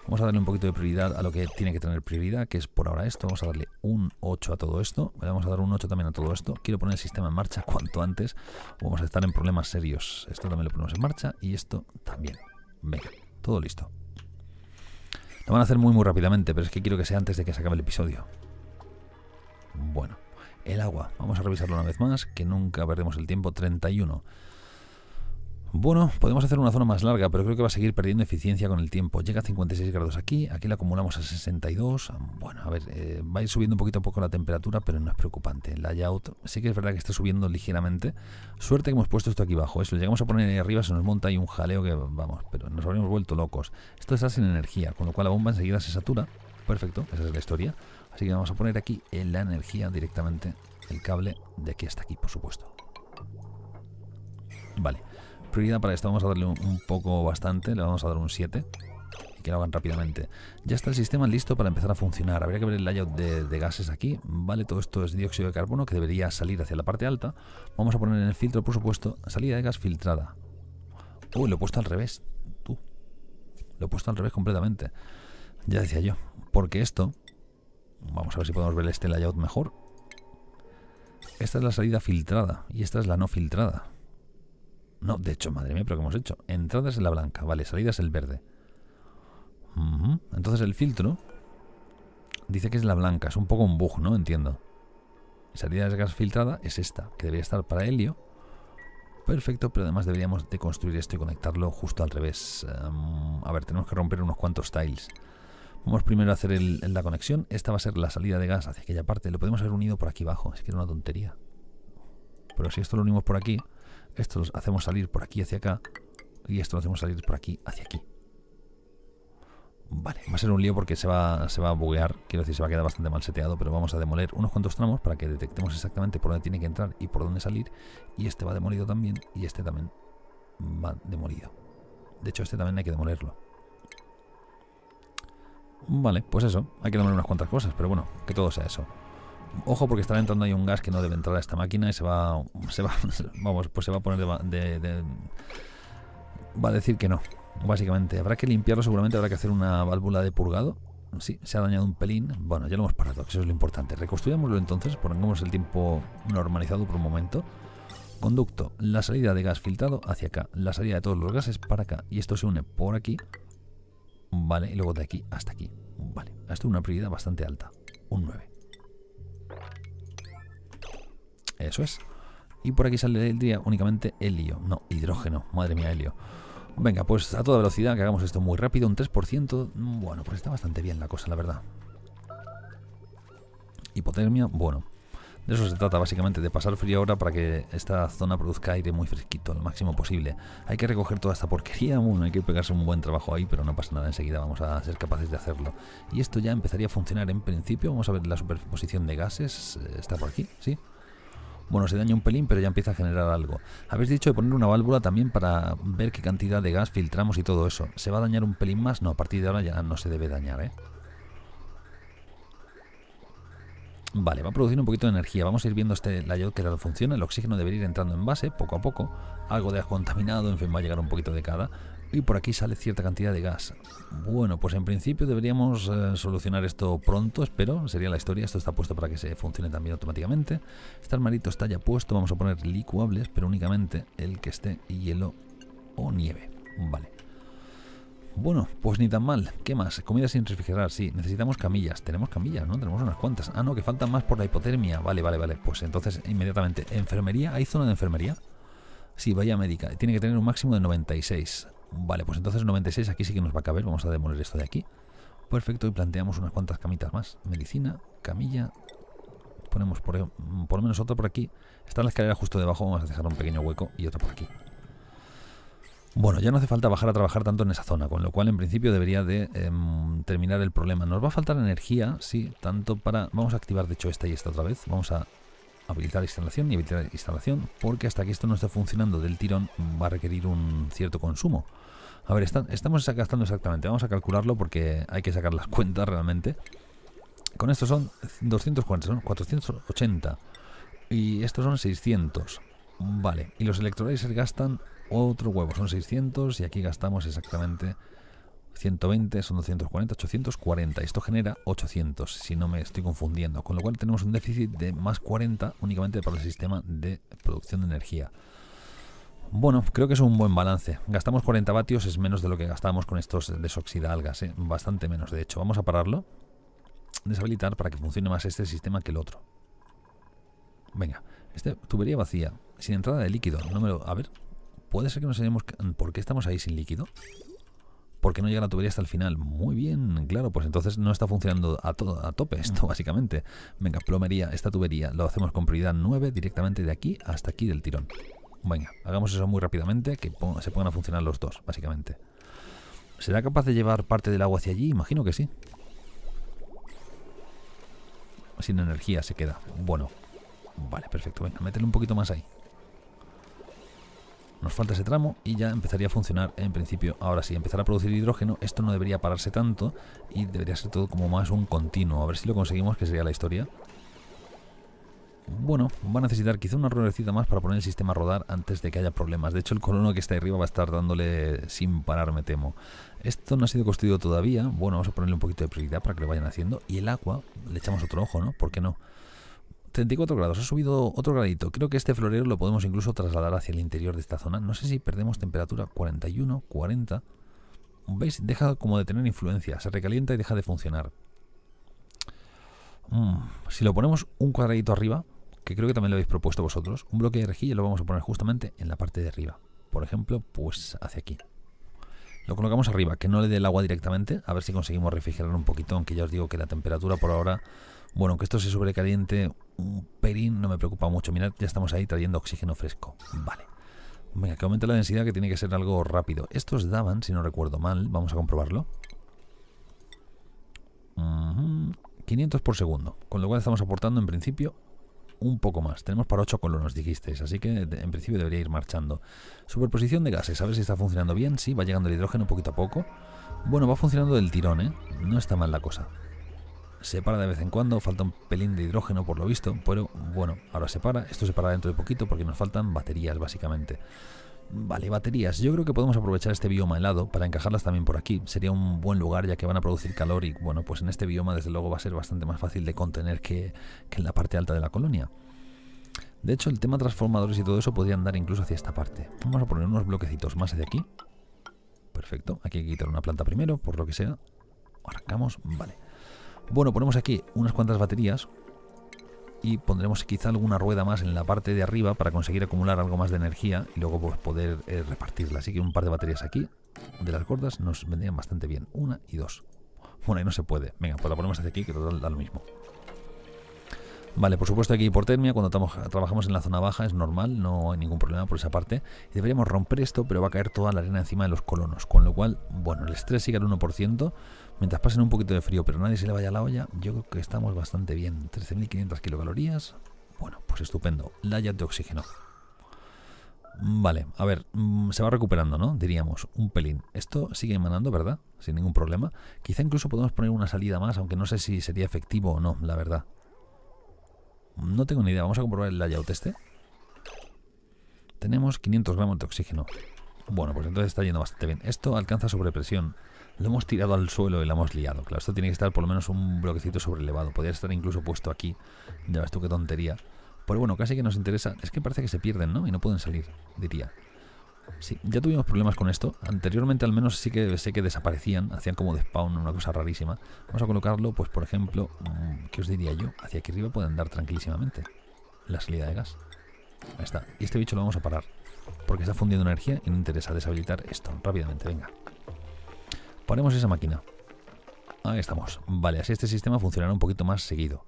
Vamos a darle un poquito de prioridad a lo que tiene que tener prioridad, que es por ahora esto. Vamos a darle un 8 a todo esto. vamos a dar un 8 también a todo esto. Quiero poner el sistema en marcha cuanto antes. Vamos a estar en problemas serios. Esto también lo ponemos en marcha y esto también. Venga, todo listo. Lo van a hacer muy muy rápidamente, pero es que quiero que sea antes de que se acabe el episodio. Bueno el agua. Vamos a revisarlo una vez más, que nunca perdemos el tiempo. 31. Bueno, podemos hacer una zona más larga, pero creo que va a seguir perdiendo eficiencia con el tiempo. Llega a 56 grados aquí, aquí la acumulamos a 62. Bueno, a ver, eh, va a ir subiendo un poquito a poco la temperatura, pero no es preocupante. El layout sí que es verdad que está subiendo ligeramente. Suerte que hemos puesto esto aquí abajo. Eso, ¿eh? lo llegamos a poner ahí arriba, se nos monta y un jaleo que, vamos, pero nos habríamos vuelto locos. Esto está sin energía, con lo cual la bomba enseguida se satura. Perfecto, esa es la historia. Así que vamos a poner aquí en la energía directamente el cable de aquí hasta aquí, por supuesto. Vale. Prioridad para esto, vamos a darle un, poco bastante, le vamos a dar un 7 y que lo hagan rápidamente. Ya está el sistema listo para empezar a funcionar. Habría que ver el layout de, gases aquí. Vale, todo esto es dióxido de carbono que debería salir hacia la parte alta. Vamos a poner en el filtro, por supuesto, salida de gas filtrada. Uy, lo he puesto al revés. Lo he puesto al revés completamente. Ya decía yo. Porque esto Vamos a ver si podemos ver este layout mejor. Esta es la salida filtrada y esta es la no filtrada. No, de hecho, madre mía, pero ¿qué hemos hecho? Entradas en la blanca, vale, salida es el verde. Entonces el filtro dice que es la blanca, es un poco un bug, ¿no? Entiendo. Salida de gas filtrada es esta, que debería estar para helio. Perfecto, pero además deberíamos de construir esto y conectarlo justo al revés. Em, a ver, tenemos que romper unos cuantos tiles. Vamos primero a hacer la conexión. Esta va a ser la salida de gas hacia aquella parte. Lo podemos haber unido por aquí abajo. Es que era una tontería. Pero si esto lo unimos por aquí, esto lo hacemos salir por aquí hacia acá. Y esto lo hacemos salir por aquí hacia aquí. Vale, va a ser un lío porque se va, se va a buguear. Quiero decir, se va a quedar bastante mal seteado. Pero vamos a demoler unos cuantos tramos para que detectemos exactamente por dónde tiene que entrar y por dónde salir. Y este va demolido también. Y este también va demolido. De hecho, este también hay que demolerlo. Vale, pues eso. Hay que tomar unas cuantas cosas, pero bueno, que todo sea eso. Ojo porque estará entrando ahí un gas que no debe entrar a esta máquina y se va... Se va vamos, pues se va a poner de, Va a decir que no, básicamente. Habrá que limpiarlo, seguramente habrá que hacer una válvula de purgado. Sí, se ha dañado un pelín. Bueno, ya lo hemos parado, eso es lo importante. Reconstruyámoslo entonces, pongamos el tiempo normalizado por un momento. Conducto, la salida de gas filtrado hacia acá, la salida de todos los gases para acá. Y esto se une por aquí Vale, y luego de aquí hasta aquí. Vale, esto es una prioridad bastante alta. Un 9. Eso es. Y por aquí sale día únicamente helio. No, hidrógeno. Madre mía, helio. Venga, pues a toda velocidad, que hagamos esto muy rápido. Un 3%. Bueno, pues está bastante bien la cosa, la verdad. Hipotermia, bueno. De eso se trata básicamente, de pasar frío ahora para que esta zona produzca aire muy fresquito, lo máximo posible. Hay que recoger toda esta porquería, bueno, hay que pegarse un buen trabajo ahí, pero no pasa nada, enseguida vamos a ser capaces de hacerlo. Y esto ya empezaría a funcionar en principio, vamos a ver la superposición de gases, eh, está por aquí, ¿sí? Bueno, se daña un pelín, pero ya empieza a generar algo. Habéis dicho de poner una válvula también para ver qué cantidad de gas filtramos y todo eso. ¿Se va a dañar un pelín más? No, a partir de ahora ya no se debe dañar, ¿eh? Vale, va a producir un poquito de energía. Vamos a ir viendo este layout que no funciona. El oxígeno debería ir entrando en base poco a poco. Algo de contaminado, en fin, va a llegar un poquito de cada. Y por aquí sale cierta cantidad de gas. Bueno, pues en principio deberíamos eh, solucionar esto pronto, espero. Sería la historia. Esto está puesto para que se funcione también automáticamente. Este armarito está ya puesto. Vamos a poner licuables, pero únicamente el que esté hielo o nieve. Vale. Bueno, pues ni tan mal. ¿Qué más? Comida sin refrigerar, sí. Necesitamos camillas. Tenemos camillas, ¿no? Tenemos unas cuantas. Ah, no, que faltan más por la hipotermia. Vale, vale, vale. Pues entonces, inmediatamente. ¿Enfermería? ¿Hay zona de enfermería? Sí, vaya médica. Tiene que tener un máximo de 96. Vale, pues entonces 96 aquí sí que nos va a caber. Vamos a demoler esto de aquí. Perfecto, y planteamos unas cuantas camitas más. Medicina, camilla. Ponemos por, lo menos otra por aquí. Está la escalera justo debajo. Vamos a dejar un pequeño hueco y otro por aquí. Bueno, ya no hace falta bajar a trabajar tanto en esa zona, con lo cual en principio debería de em, terminar el problema. Nos va a faltar energía, sí, tanto para... Vamos a activar de hecho esta y esta otra vez. Vamos a habilitar instalación y habilitar instalación, porque hasta que esto no esté funcionando del tirón va a requerir un cierto consumo. A ver, estamos gastando exactamente, vamos a calcularlo porque hay que sacar las cuentas realmente. Con esto son 240, son 480 y estos son 600. Vale, y los se gastan otro huevo, son 600 y aquí gastamos exactamente 120, son 240, 840. Esto genera 800, si no me estoy confundiendo. Con lo cual tenemos un déficit de más 40 únicamente para el sistema de producción de energía. Bueno, creo que es un buen balance. Gastamos 40 vatios, es menos de lo que gastamos con estos desoxidalgas, algas ¿eh? bastante menos de hecho. Vamos a pararlo, deshabilitar para que funcione más este sistema que el otro. Venga, esta tubería vacía, sin entrada de líquido. No me lo, a ver, Puede ser que no seamos. por qué estamos ahí sin líquido. ¿Por qué no llega la tubería hasta el final? Muy bien, claro, pues entonces no está funcionando a, a tope esto, básicamente. Venga, plomería, esta tubería lo hacemos con prioridad 9 directamente de aquí hasta aquí del tirón. Venga, hagamos eso muy rápidamente, que se pongan a funcionar los dos, básicamente. ¿Será capaz de llevar parte del agua hacia allí? Imagino que sí. Sin energía se queda. Bueno, vale, perfecto. Venga, métele un poquito más ahí. Nos falta ese tramo y ya empezaría a funcionar en principio. Ahora sí, empezar a producir hidrógeno, esto no debería pararse tanto y debería ser todo como más un continuo. A ver si lo conseguimos, que sería la historia. Bueno, va a necesitar quizá una ruedecita más para poner el sistema a rodar antes de que haya problemas. De hecho, el colono que está arriba va a estar dándole sin parar, me temo. Esto no ha sido construido todavía. Bueno, vamos a ponerle un poquito de prioridad para que lo vayan haciendo. Y el agua, le echamos otro ojo, ¿no? ¿Por qué no? 34 grados, ha subido otro gradito. Creo que este florero lo podemos incluso trasladar hacia el interior de esta zona. No sé si perdemos temperatura 41, 40. ¿Veis? Deja como de tener influencia, se recalienta y deja de funcionar. Mm, si lo ponemos un cuadradito arriba, que creo que también lo habéis propuesto vosotros, un bloque de rejilla lo vamos a poner justamente en la parte de arriba. Por ejemplo, pues hacia aquí. Lo colocamos arriba, que no le dé el agua directamente, a ver si conseguimos refrigerar un poquito, aunque ya os digo que la temperatura por ahora bueno, que esto se sobrecaliente un perín no me preocupa mucho. Mirad, ya estamos ahí trayendo oxígeno fresco. Vale. Venga, que aumente la densidad, que tiene que ser algo rápido. Estos daban, si no recuerdo mal, vamos a comprobarlo. 500 por segundo, con lo cual estamos aportando en principio un poco más. Tenemos para 8 colonos, dijisteis, así que en principio debería ir marchando. Superposición de gases, a ver si está funcionando bien. Sí, va llegando el hidrógeno poquito a poco. Bueno, va funcionando del tirón, ¿eh? No está mal la cosa se para de vez en cuando, falta un pelín de hidrógeno por lo visto, pero bueno, ahora se para, esto se para dentro de poquito porque nos faltan baterías básicamente. Vale, baterías. Yo creo que podemos aprovechar este bioma helado para encajarlas también por aquí. Sería un buen lugar ya que van a producir calor y bueno, pues en este bioma desde luego va a ser bastante más fácil de contener que, que en la parte alta de la colonia. De hecho, el tema transformadores y todo eso podría andar incluso hacia esta parte. Vamos a poner unos bloquecitos más hacia aquí. Perfecto. Aquí hay que quitar una planta primero, por lo que sea. Arrancamos. Vale. Bueno, ponemos aquí unas cuantas baterías y pondremos quizá alguna rueda más en la parte de arriba para conseguir acumular algo más de energía y luego pues, poder eh, repartirla. Así que un par de baterías aquí de las gordas nos vendrían bastante bien. Una y dos. Bueno, ahí no se puede. Venga, pues la ponemos hacia aquí que da lo mismo. Vale, por supuesto aquí por termia, cuando trabajamos en la zona baja es normal, no hay ningún problema por esa parte. deberíamos romper esto, pero va a caer toda la arena encima de los colonos, con lo cual, bueno, el estrés sigue al 1%, Mientras pasen un poquito de frío, pero nadie se le vaya a la olla, yo creo que estamos bastante bien. 13.500 kilocalorías. Bueno, pues estupendo. layout de oxígeno. Vale, a ver, mm, se va recuperando, ¿no? Diríamos, un pelín. Esto sigue emanando, ¿verdad? Sin ningún problema. Quizá incluso podemos poner una salida más, aunque no sé si sería efectivo o no, la verdad. No tengo ni idea. Vamos a comprobar el layout este. Tenemos 500 gramos de oxígeno. Bueno, pues entonces está yendo bastante bien. Esto alcanza sobrepresión. Lo hemos tirado al suelo y lo hemos liado. Claro, esto tiene que estar por lo menos un bloquecito sobrelevado. Podría estar incluso puesto aquí. Ya ves tú qué tontería. Pero bueno, casi que nos interesa. Es que parece que se pierden, ¿no? Y no pueden salir, diría. Sí, ya tuvimos problemas con esto. Anteriormente al menos sí que sé que desaparecían, hacían como despawn una cosa rarísima. Vamos a colocarlo, pues por ejemplo, mm, ¿qué os diría yo? Hacia aquí arriba pueden andar tranquilísimamente. La salida de gas. Ahí está. Y este bicho lo vamos a parar. Porque está fundiendo energía y no interesa deshabilitar esto. Rápidamente, venga. Paremos esa máquina. Ahí estamos. Vale, así este sistema funcionará un poquito más seguido.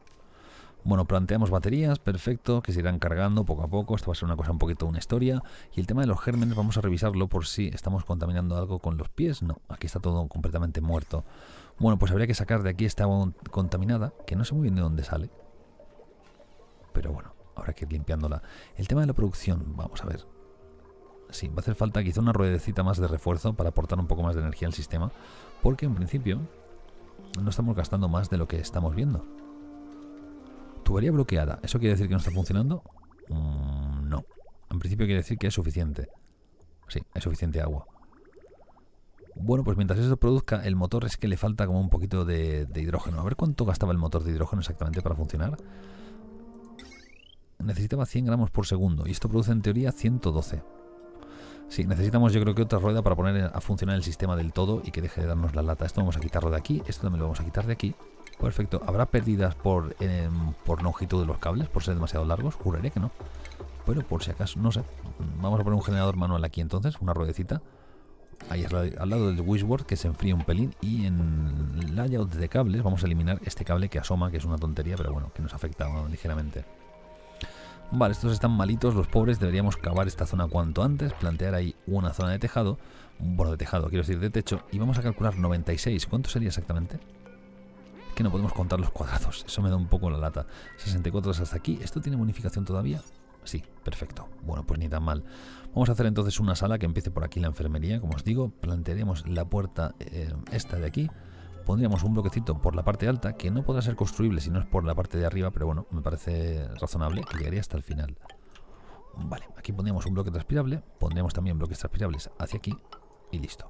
Bueno, planteamos baterías, perfecto, que se irán cargando poco a poco. Esto va a ser una cosa un poquito una historia. Y el tema de los gérmenes, vamos a revisarlo por si estamos contaminando algo con los pies. No, aquí está todo completamente muerto. Bueno, pues habría que sacar de aquí esta agua contaminada, que no sé muy bien de dónde sale. Pero bueno, habrá que ir limpiándola. El tema de la producción, vamos a ver sí, va a hacer falta quizá una ruedecita más de refuerzo para aportar un poco más de energía al sistema, porque en principio no estamos gastando más de lo que estamos viendo. Tubería bloqueada, ¿eso quiere decir que no está funcionando? Mm, no. En principio quiere decir que es suficiente. Sí, es suficiente agua. Bueno, pues mientras eso produzca, el motor es que le falta como un poquito de, de hidrógeno. A ver cuánto gastaba el motor de hidrógeno exactamente para funcionar necesitaba 100 gramos por segundo y esto produce en teoría 112. Sí, necesitamos yo creo que otra rueda para poner a funcionar el sistema del todo y que deje de darnos la lata. Esto vamos a quitarlo de aquí, esto también lo vamos a quitar de aquí. Perfecto. ¿Habrá pérdidas por, em, por longitud de los cables, por ser demasiado largos? Juraré que no. Pero por si acaso, no sé. Vamos a poner un generador manual aquí entonces, una ruedecita. Ahí al lado del wishboard que se enfríe un pelín y en layout de cables vamos a eliminar este cable que asoma, que es una tontería, pero bueno, que nos afecta ligeramente. Vale, estos están malitos, los pobres, deberíamos cavar esta zona cuanto antes, plantear ahí una zona de tejado, bueno, de tejado, quiero decir de techo, y vamos a calcular 96, ¿cuánto sería exactamente? Es que no podemos contar los cuadrados, eso me da un poco la lata. 64 hasta aquí, ¿esto tiene bonificación todavía? Sí, perfecto. Bueno, pues ni tan mal. Vamos a hacer entonces una sala que empiece por aquí la enfermería, como os digo, plantearemos la puerta eh, esta de aquí, pondríamos un bloquecito por la parte alta, que no podrá ser construible si no es por la parte de arriba, pero bueno, me parece razonable que llegaría hasta el final. Vale, aquí pondríamos un bloque transpirable, pondríamos también bloques transpirables hacia aquí y listo.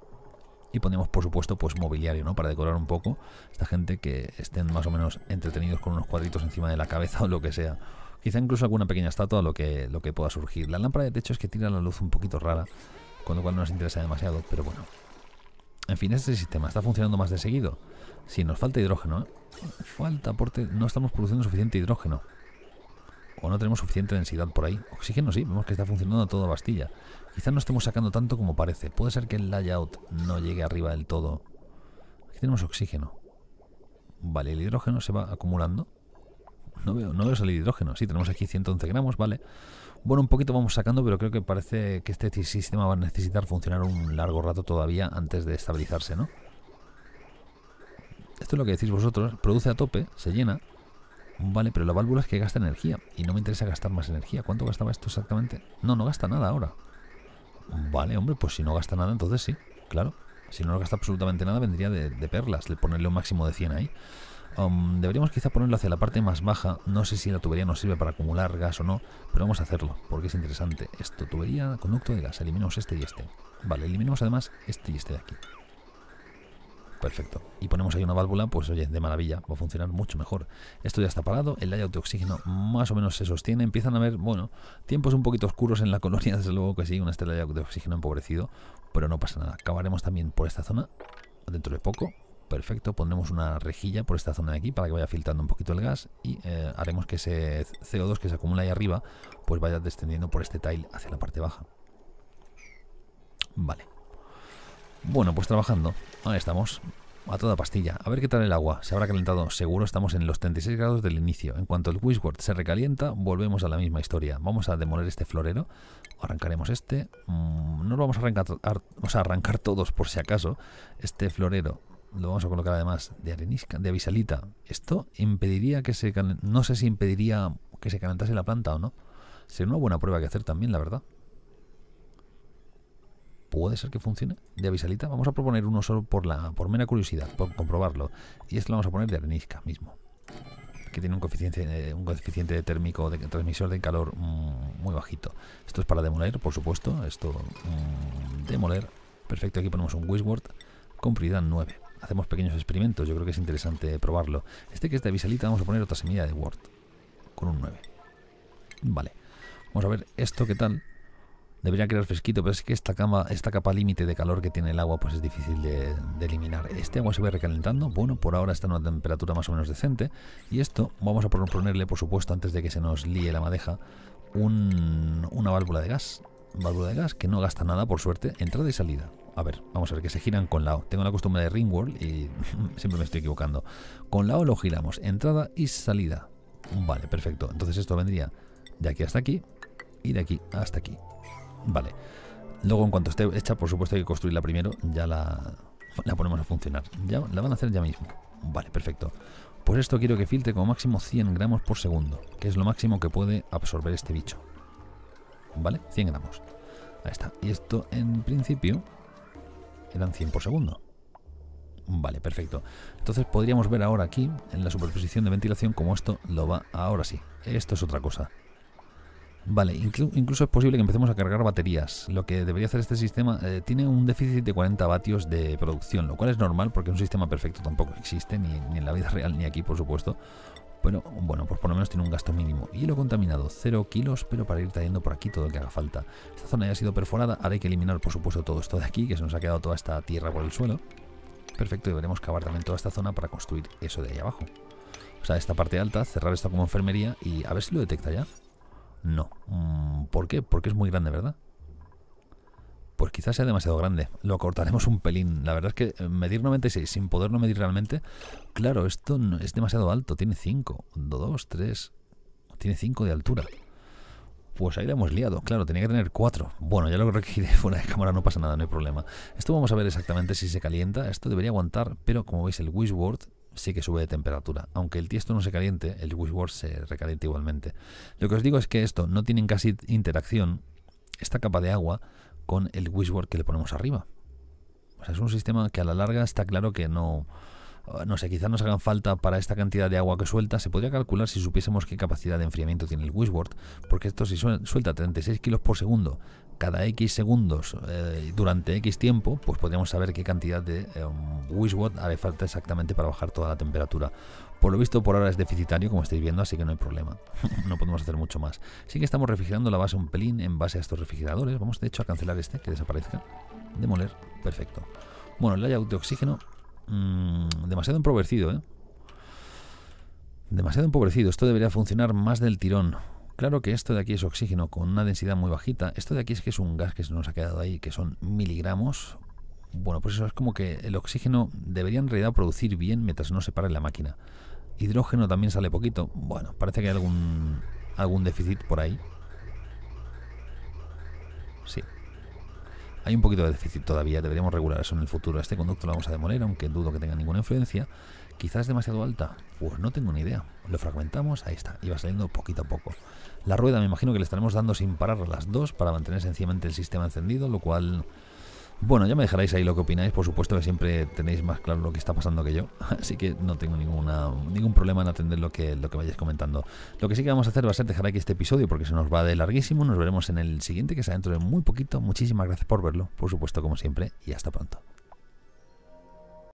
Y ponemos, por supuesto, pues mobiliario, ¿no? Para decorar un poco esta gente que estén más o menos entretenidos con unos cuadritos encima de la cabeza o lo que sea. Quizá incluso alguna pequeña estatua lo que, lo que pueda surgir. La lámpara de techo es que tira la luz un poquito rara, con lo cual no nos interesa demasiado, pero bueno, en fin, este sistema está funcionando más de seguido. Si nos falta hidrógeno, ¿eh? Falta aporte. No estamos produciendo suficiente hidrógeno. O no tenemos suficiente densidad por ahí. Oxígeno sí, vemos que está funcionando a toda Bastilla. Quizás no estemos sacando tanto como parece. Puede ser que el layout no llegue arriba del todo. Aquí tenemos oxígeno. Vale, el hidrógeno se va acumulando. No veo, no veo hidrógeno. Sí, tenemos aquí 111 gramos, vale. Bueno, un poquito vamos sacando, pero creo que parece que este sistema va a necesitar funcionar un largo rato todavía antes de estabilizarse, ¿no? Esto es lo que decís vosotros, produce a tope, se llena, vale, pero la válvula es que gasta energía y no me interesa gastar más energía. ¿Cuánto gastaba esto exactamente? No, no gasta nada ahora. Vale, hombre, pues si no gasta nada, entonces sí, claro. Si no gasta absolutamente nada, vendría de, perlas, de ponerle un máximo de 100 ahí deberíamos quizá ponerlo hacia la parte más baja. No sé si la tubería nos sirve para acumular gas o no, pero vamos a hacerlo, porque es interesante. Esto, tubería, conducto de gas. Eliminamos este y este. Vale, eliminamos además este y este de aquí. Perfecto. Y ponemos ahí una válvula, pues oye, de maravilla, va a funcionar mucho mejor. Esto ya está parado, el layout de oxígeno más o menos se sostiene, empiezan a ver, bueno, tiempos un poquito oscuros en la colonia, desde luego que sí, con este layout de oxígeno empobrecido, pero no pasa nada. Acabaremos también por esta zona dentro de poco, perfecto, pondremos una rejilla por esta zona de aquí para que vaya filtrando un poquito el gas y eh, haremos que ese CO2 que se acumula ahí arriba pues vaya descendiendo por este tile hacia la parte baja. Vale. Bueno, pues trabajando. Ahí estamos a toda pastilla. A ver qué tal el agua. Se habrá calentado. Seguro estamos en los 36 grados del inicio. En cuanto el Wishword se recalienta, volvemos a la misma historia. Vamos a demoler este florero. Arrancaremos este. Mm, no lo vamos a arrancar, o arrancar todos por si acaso. Este florero lo vamos a colocar además de arenisca, de avisalita. Esto impediría que se no sé si impediría que se calentase la planta o no. Sería una buena prueba que hacer también, la verdad. Puede ser que funcione de avisalita. Vamos a proponer uno solo por la por mera curiosidad, por comprobarlo. Y esto lo vamos a poner de arenisca mismo, que tiene un coeficiente eh, un coeficiente térmico de transmisor de calor mm, muy bajito. Esto es para demoler, por supuesto. Esto mm, demoler. Perfecto. Aquí ponemos un wishboard, con prioridad 9 hacemos pequeños experimentos, yo creo que es interesante probarlo. Este que es de bisalita, vamos a poner otra semilla de Word, con un 9. Vale, vamos a ver esto qué tal. Debería quedar fresquito, pero es que esta, cama, esta capa límite de calor que tiene el agua pues es difícil de, eliminar. Este agua se va recalentando, bueno, por ahora está en una temperatura más o menos decente. Y esto vamos a ponerle, por supuesto, antes de que se nos líe la madeja, una válvula de gas. Válvula de gas que no gasta nada, por suerte, entrada y salida a ver, vamos a ver, que se giran con la O. Tengo la costumbre de Ringworld y siempre me estoy equivocando. Con la O lo giramos, entrada y salida. Vale, perfecto. Entonces esto vendría de aquí hasta aquí y de aquí hasta aquí. Vale. Luego en cuanto esté hecha, por supuesto hay que construirla primero, ya la, ponemos a funcionar. Ya la van a hacer ya mismo. Vale, perfecto. Pues esto quiero que filtre como máximo 100 gramos por segundo, que es lo máximo que puede absorber este bicho. ¿Vale? 100 gramos. Ahí está. Y esto en principio eran 100 por segundo. Vale, perfecto. Entonces podríamos ver ahora aquí, en la superposición de ventilación, como esto lo va ahora sí. Esto es otra cosa. Vale, incluso es posible que empecemos a cargar baterías. Lo que debería hacer este sistema eh, tiene un déficit de 40 vatios de producción, lo cual es normal porque un sistema perfecto tampoco existe, ni en la vida real ni aquí, por supuesto. Bueno, bueno, pues por lo menos tiene un gasto mínimo. Hielo contaminado, 0 kilos, pero para ir trayendo por aquí todo lo que haga falta. Esta zona ya ha sido perforada, ahora hay que eliminar por supuesto todo esto de aquí, que se nos ha quedado toda esta tierra por el suelo. Perfecto, y deberemos cavar también toda esta zona para construir eso de ahí abajo. O sea, esta parte alta, cerrar esto como enfermería y a ver si lo detecta ya. No. Mm, ¿Por qué? Porque es muy grande, ¿verdad? pues quizás sea demasiado grande. Lo cortaremos un pelín. La verdad es que eh, medir 96 sin poder no medir realmente, claro, esto es demasiado alto. Tiene 5, 2, 3, tiene 5 de altura. Pues ahí lo hemos liado, claro, tenía que tener 4. Bueno, ya lo requiere fuera de cámara, no pasa nada, no hay problema. Esto vamos a ver exactamente si se calienta. Esto debería aguantar, pero como veis el Wishboard sí que sube de temperatura. Aunque el tiesto no se caliente, el Wishboard se recalienta igualmente. Lo que os digo es que esto no tiene casi interacción. Esta capa de agua con el wishboard que le ponemos arriba. es un sistema que a la larga está claro que no, ah, no sé, quizás nos hagan falta para esta cantidad de agua que suelta. Se podría calcular si supiésemos qué capacidad de enfriamiento tiene el Wishboard, porque esto si suelta 36 kilos por segundo cada X segundos eh, durante X tiempo, pues podríamos saber qué cantidad de wishwat em, Wishwatt hace falta exactamente para bajar toda la temperatura. Por lo visto, por ahora es deficitario, como estáis viendo, así que no hay problema. no podemos hacer mucho más. Sí que estamos refrigerando la base un pelín en base a estos refrigeradores. Vamos, de hecho, a cancelar este, que desaparezca. Demoler, perfecto. Bueno, el layout de oxígeno, mm, demasiado empobrecido, ¿eh? Demasiado empobrecido. Esto debería funcionar más del tirón. Claro que esto de aquí es oxígeno con una densidad muy bajita. Esto de aquí es que es un gas que se nos ha quedado ahí, que son miligramos. Bueno, pues eso es como que el oxígeno debería en realidad producir bien mientras no se pare la máquina. Hidrógeno también sale poquito. Bueno, parece que hay algún, algún déficit por ahí. Sí. Hay un poquito de déficit todavía, deberíamos regular eso en el futuro. Este conducto lo vamos a demoler, aunque dudo que tenga ninguna influencia. Quizás demasiado alta, pues no tengo ni idea. Lo fragmentamos, ahí está, y va saliendo poquito a poco. La rueda me imagino que le estaremos dando sin parar las dos para mantener sencillamente el sistema encendido, lo cual... Bueno, ya me dejaréis ahí lo que opináis, por supuesto que siempre tenéis más claro lo que está pasando que yo, así que no tengo ninguna, ningún problema en atender lo que, lo que vayáis comentando. Lo que sí que vamos a hacer va a ser dejar aquí este episodio porque se nos va de larguísimo, nos veremos en el siguiente que será dentro de muy poquito, muchísimas gracias por verlo, por supuesto como siempre, y hasta pronto.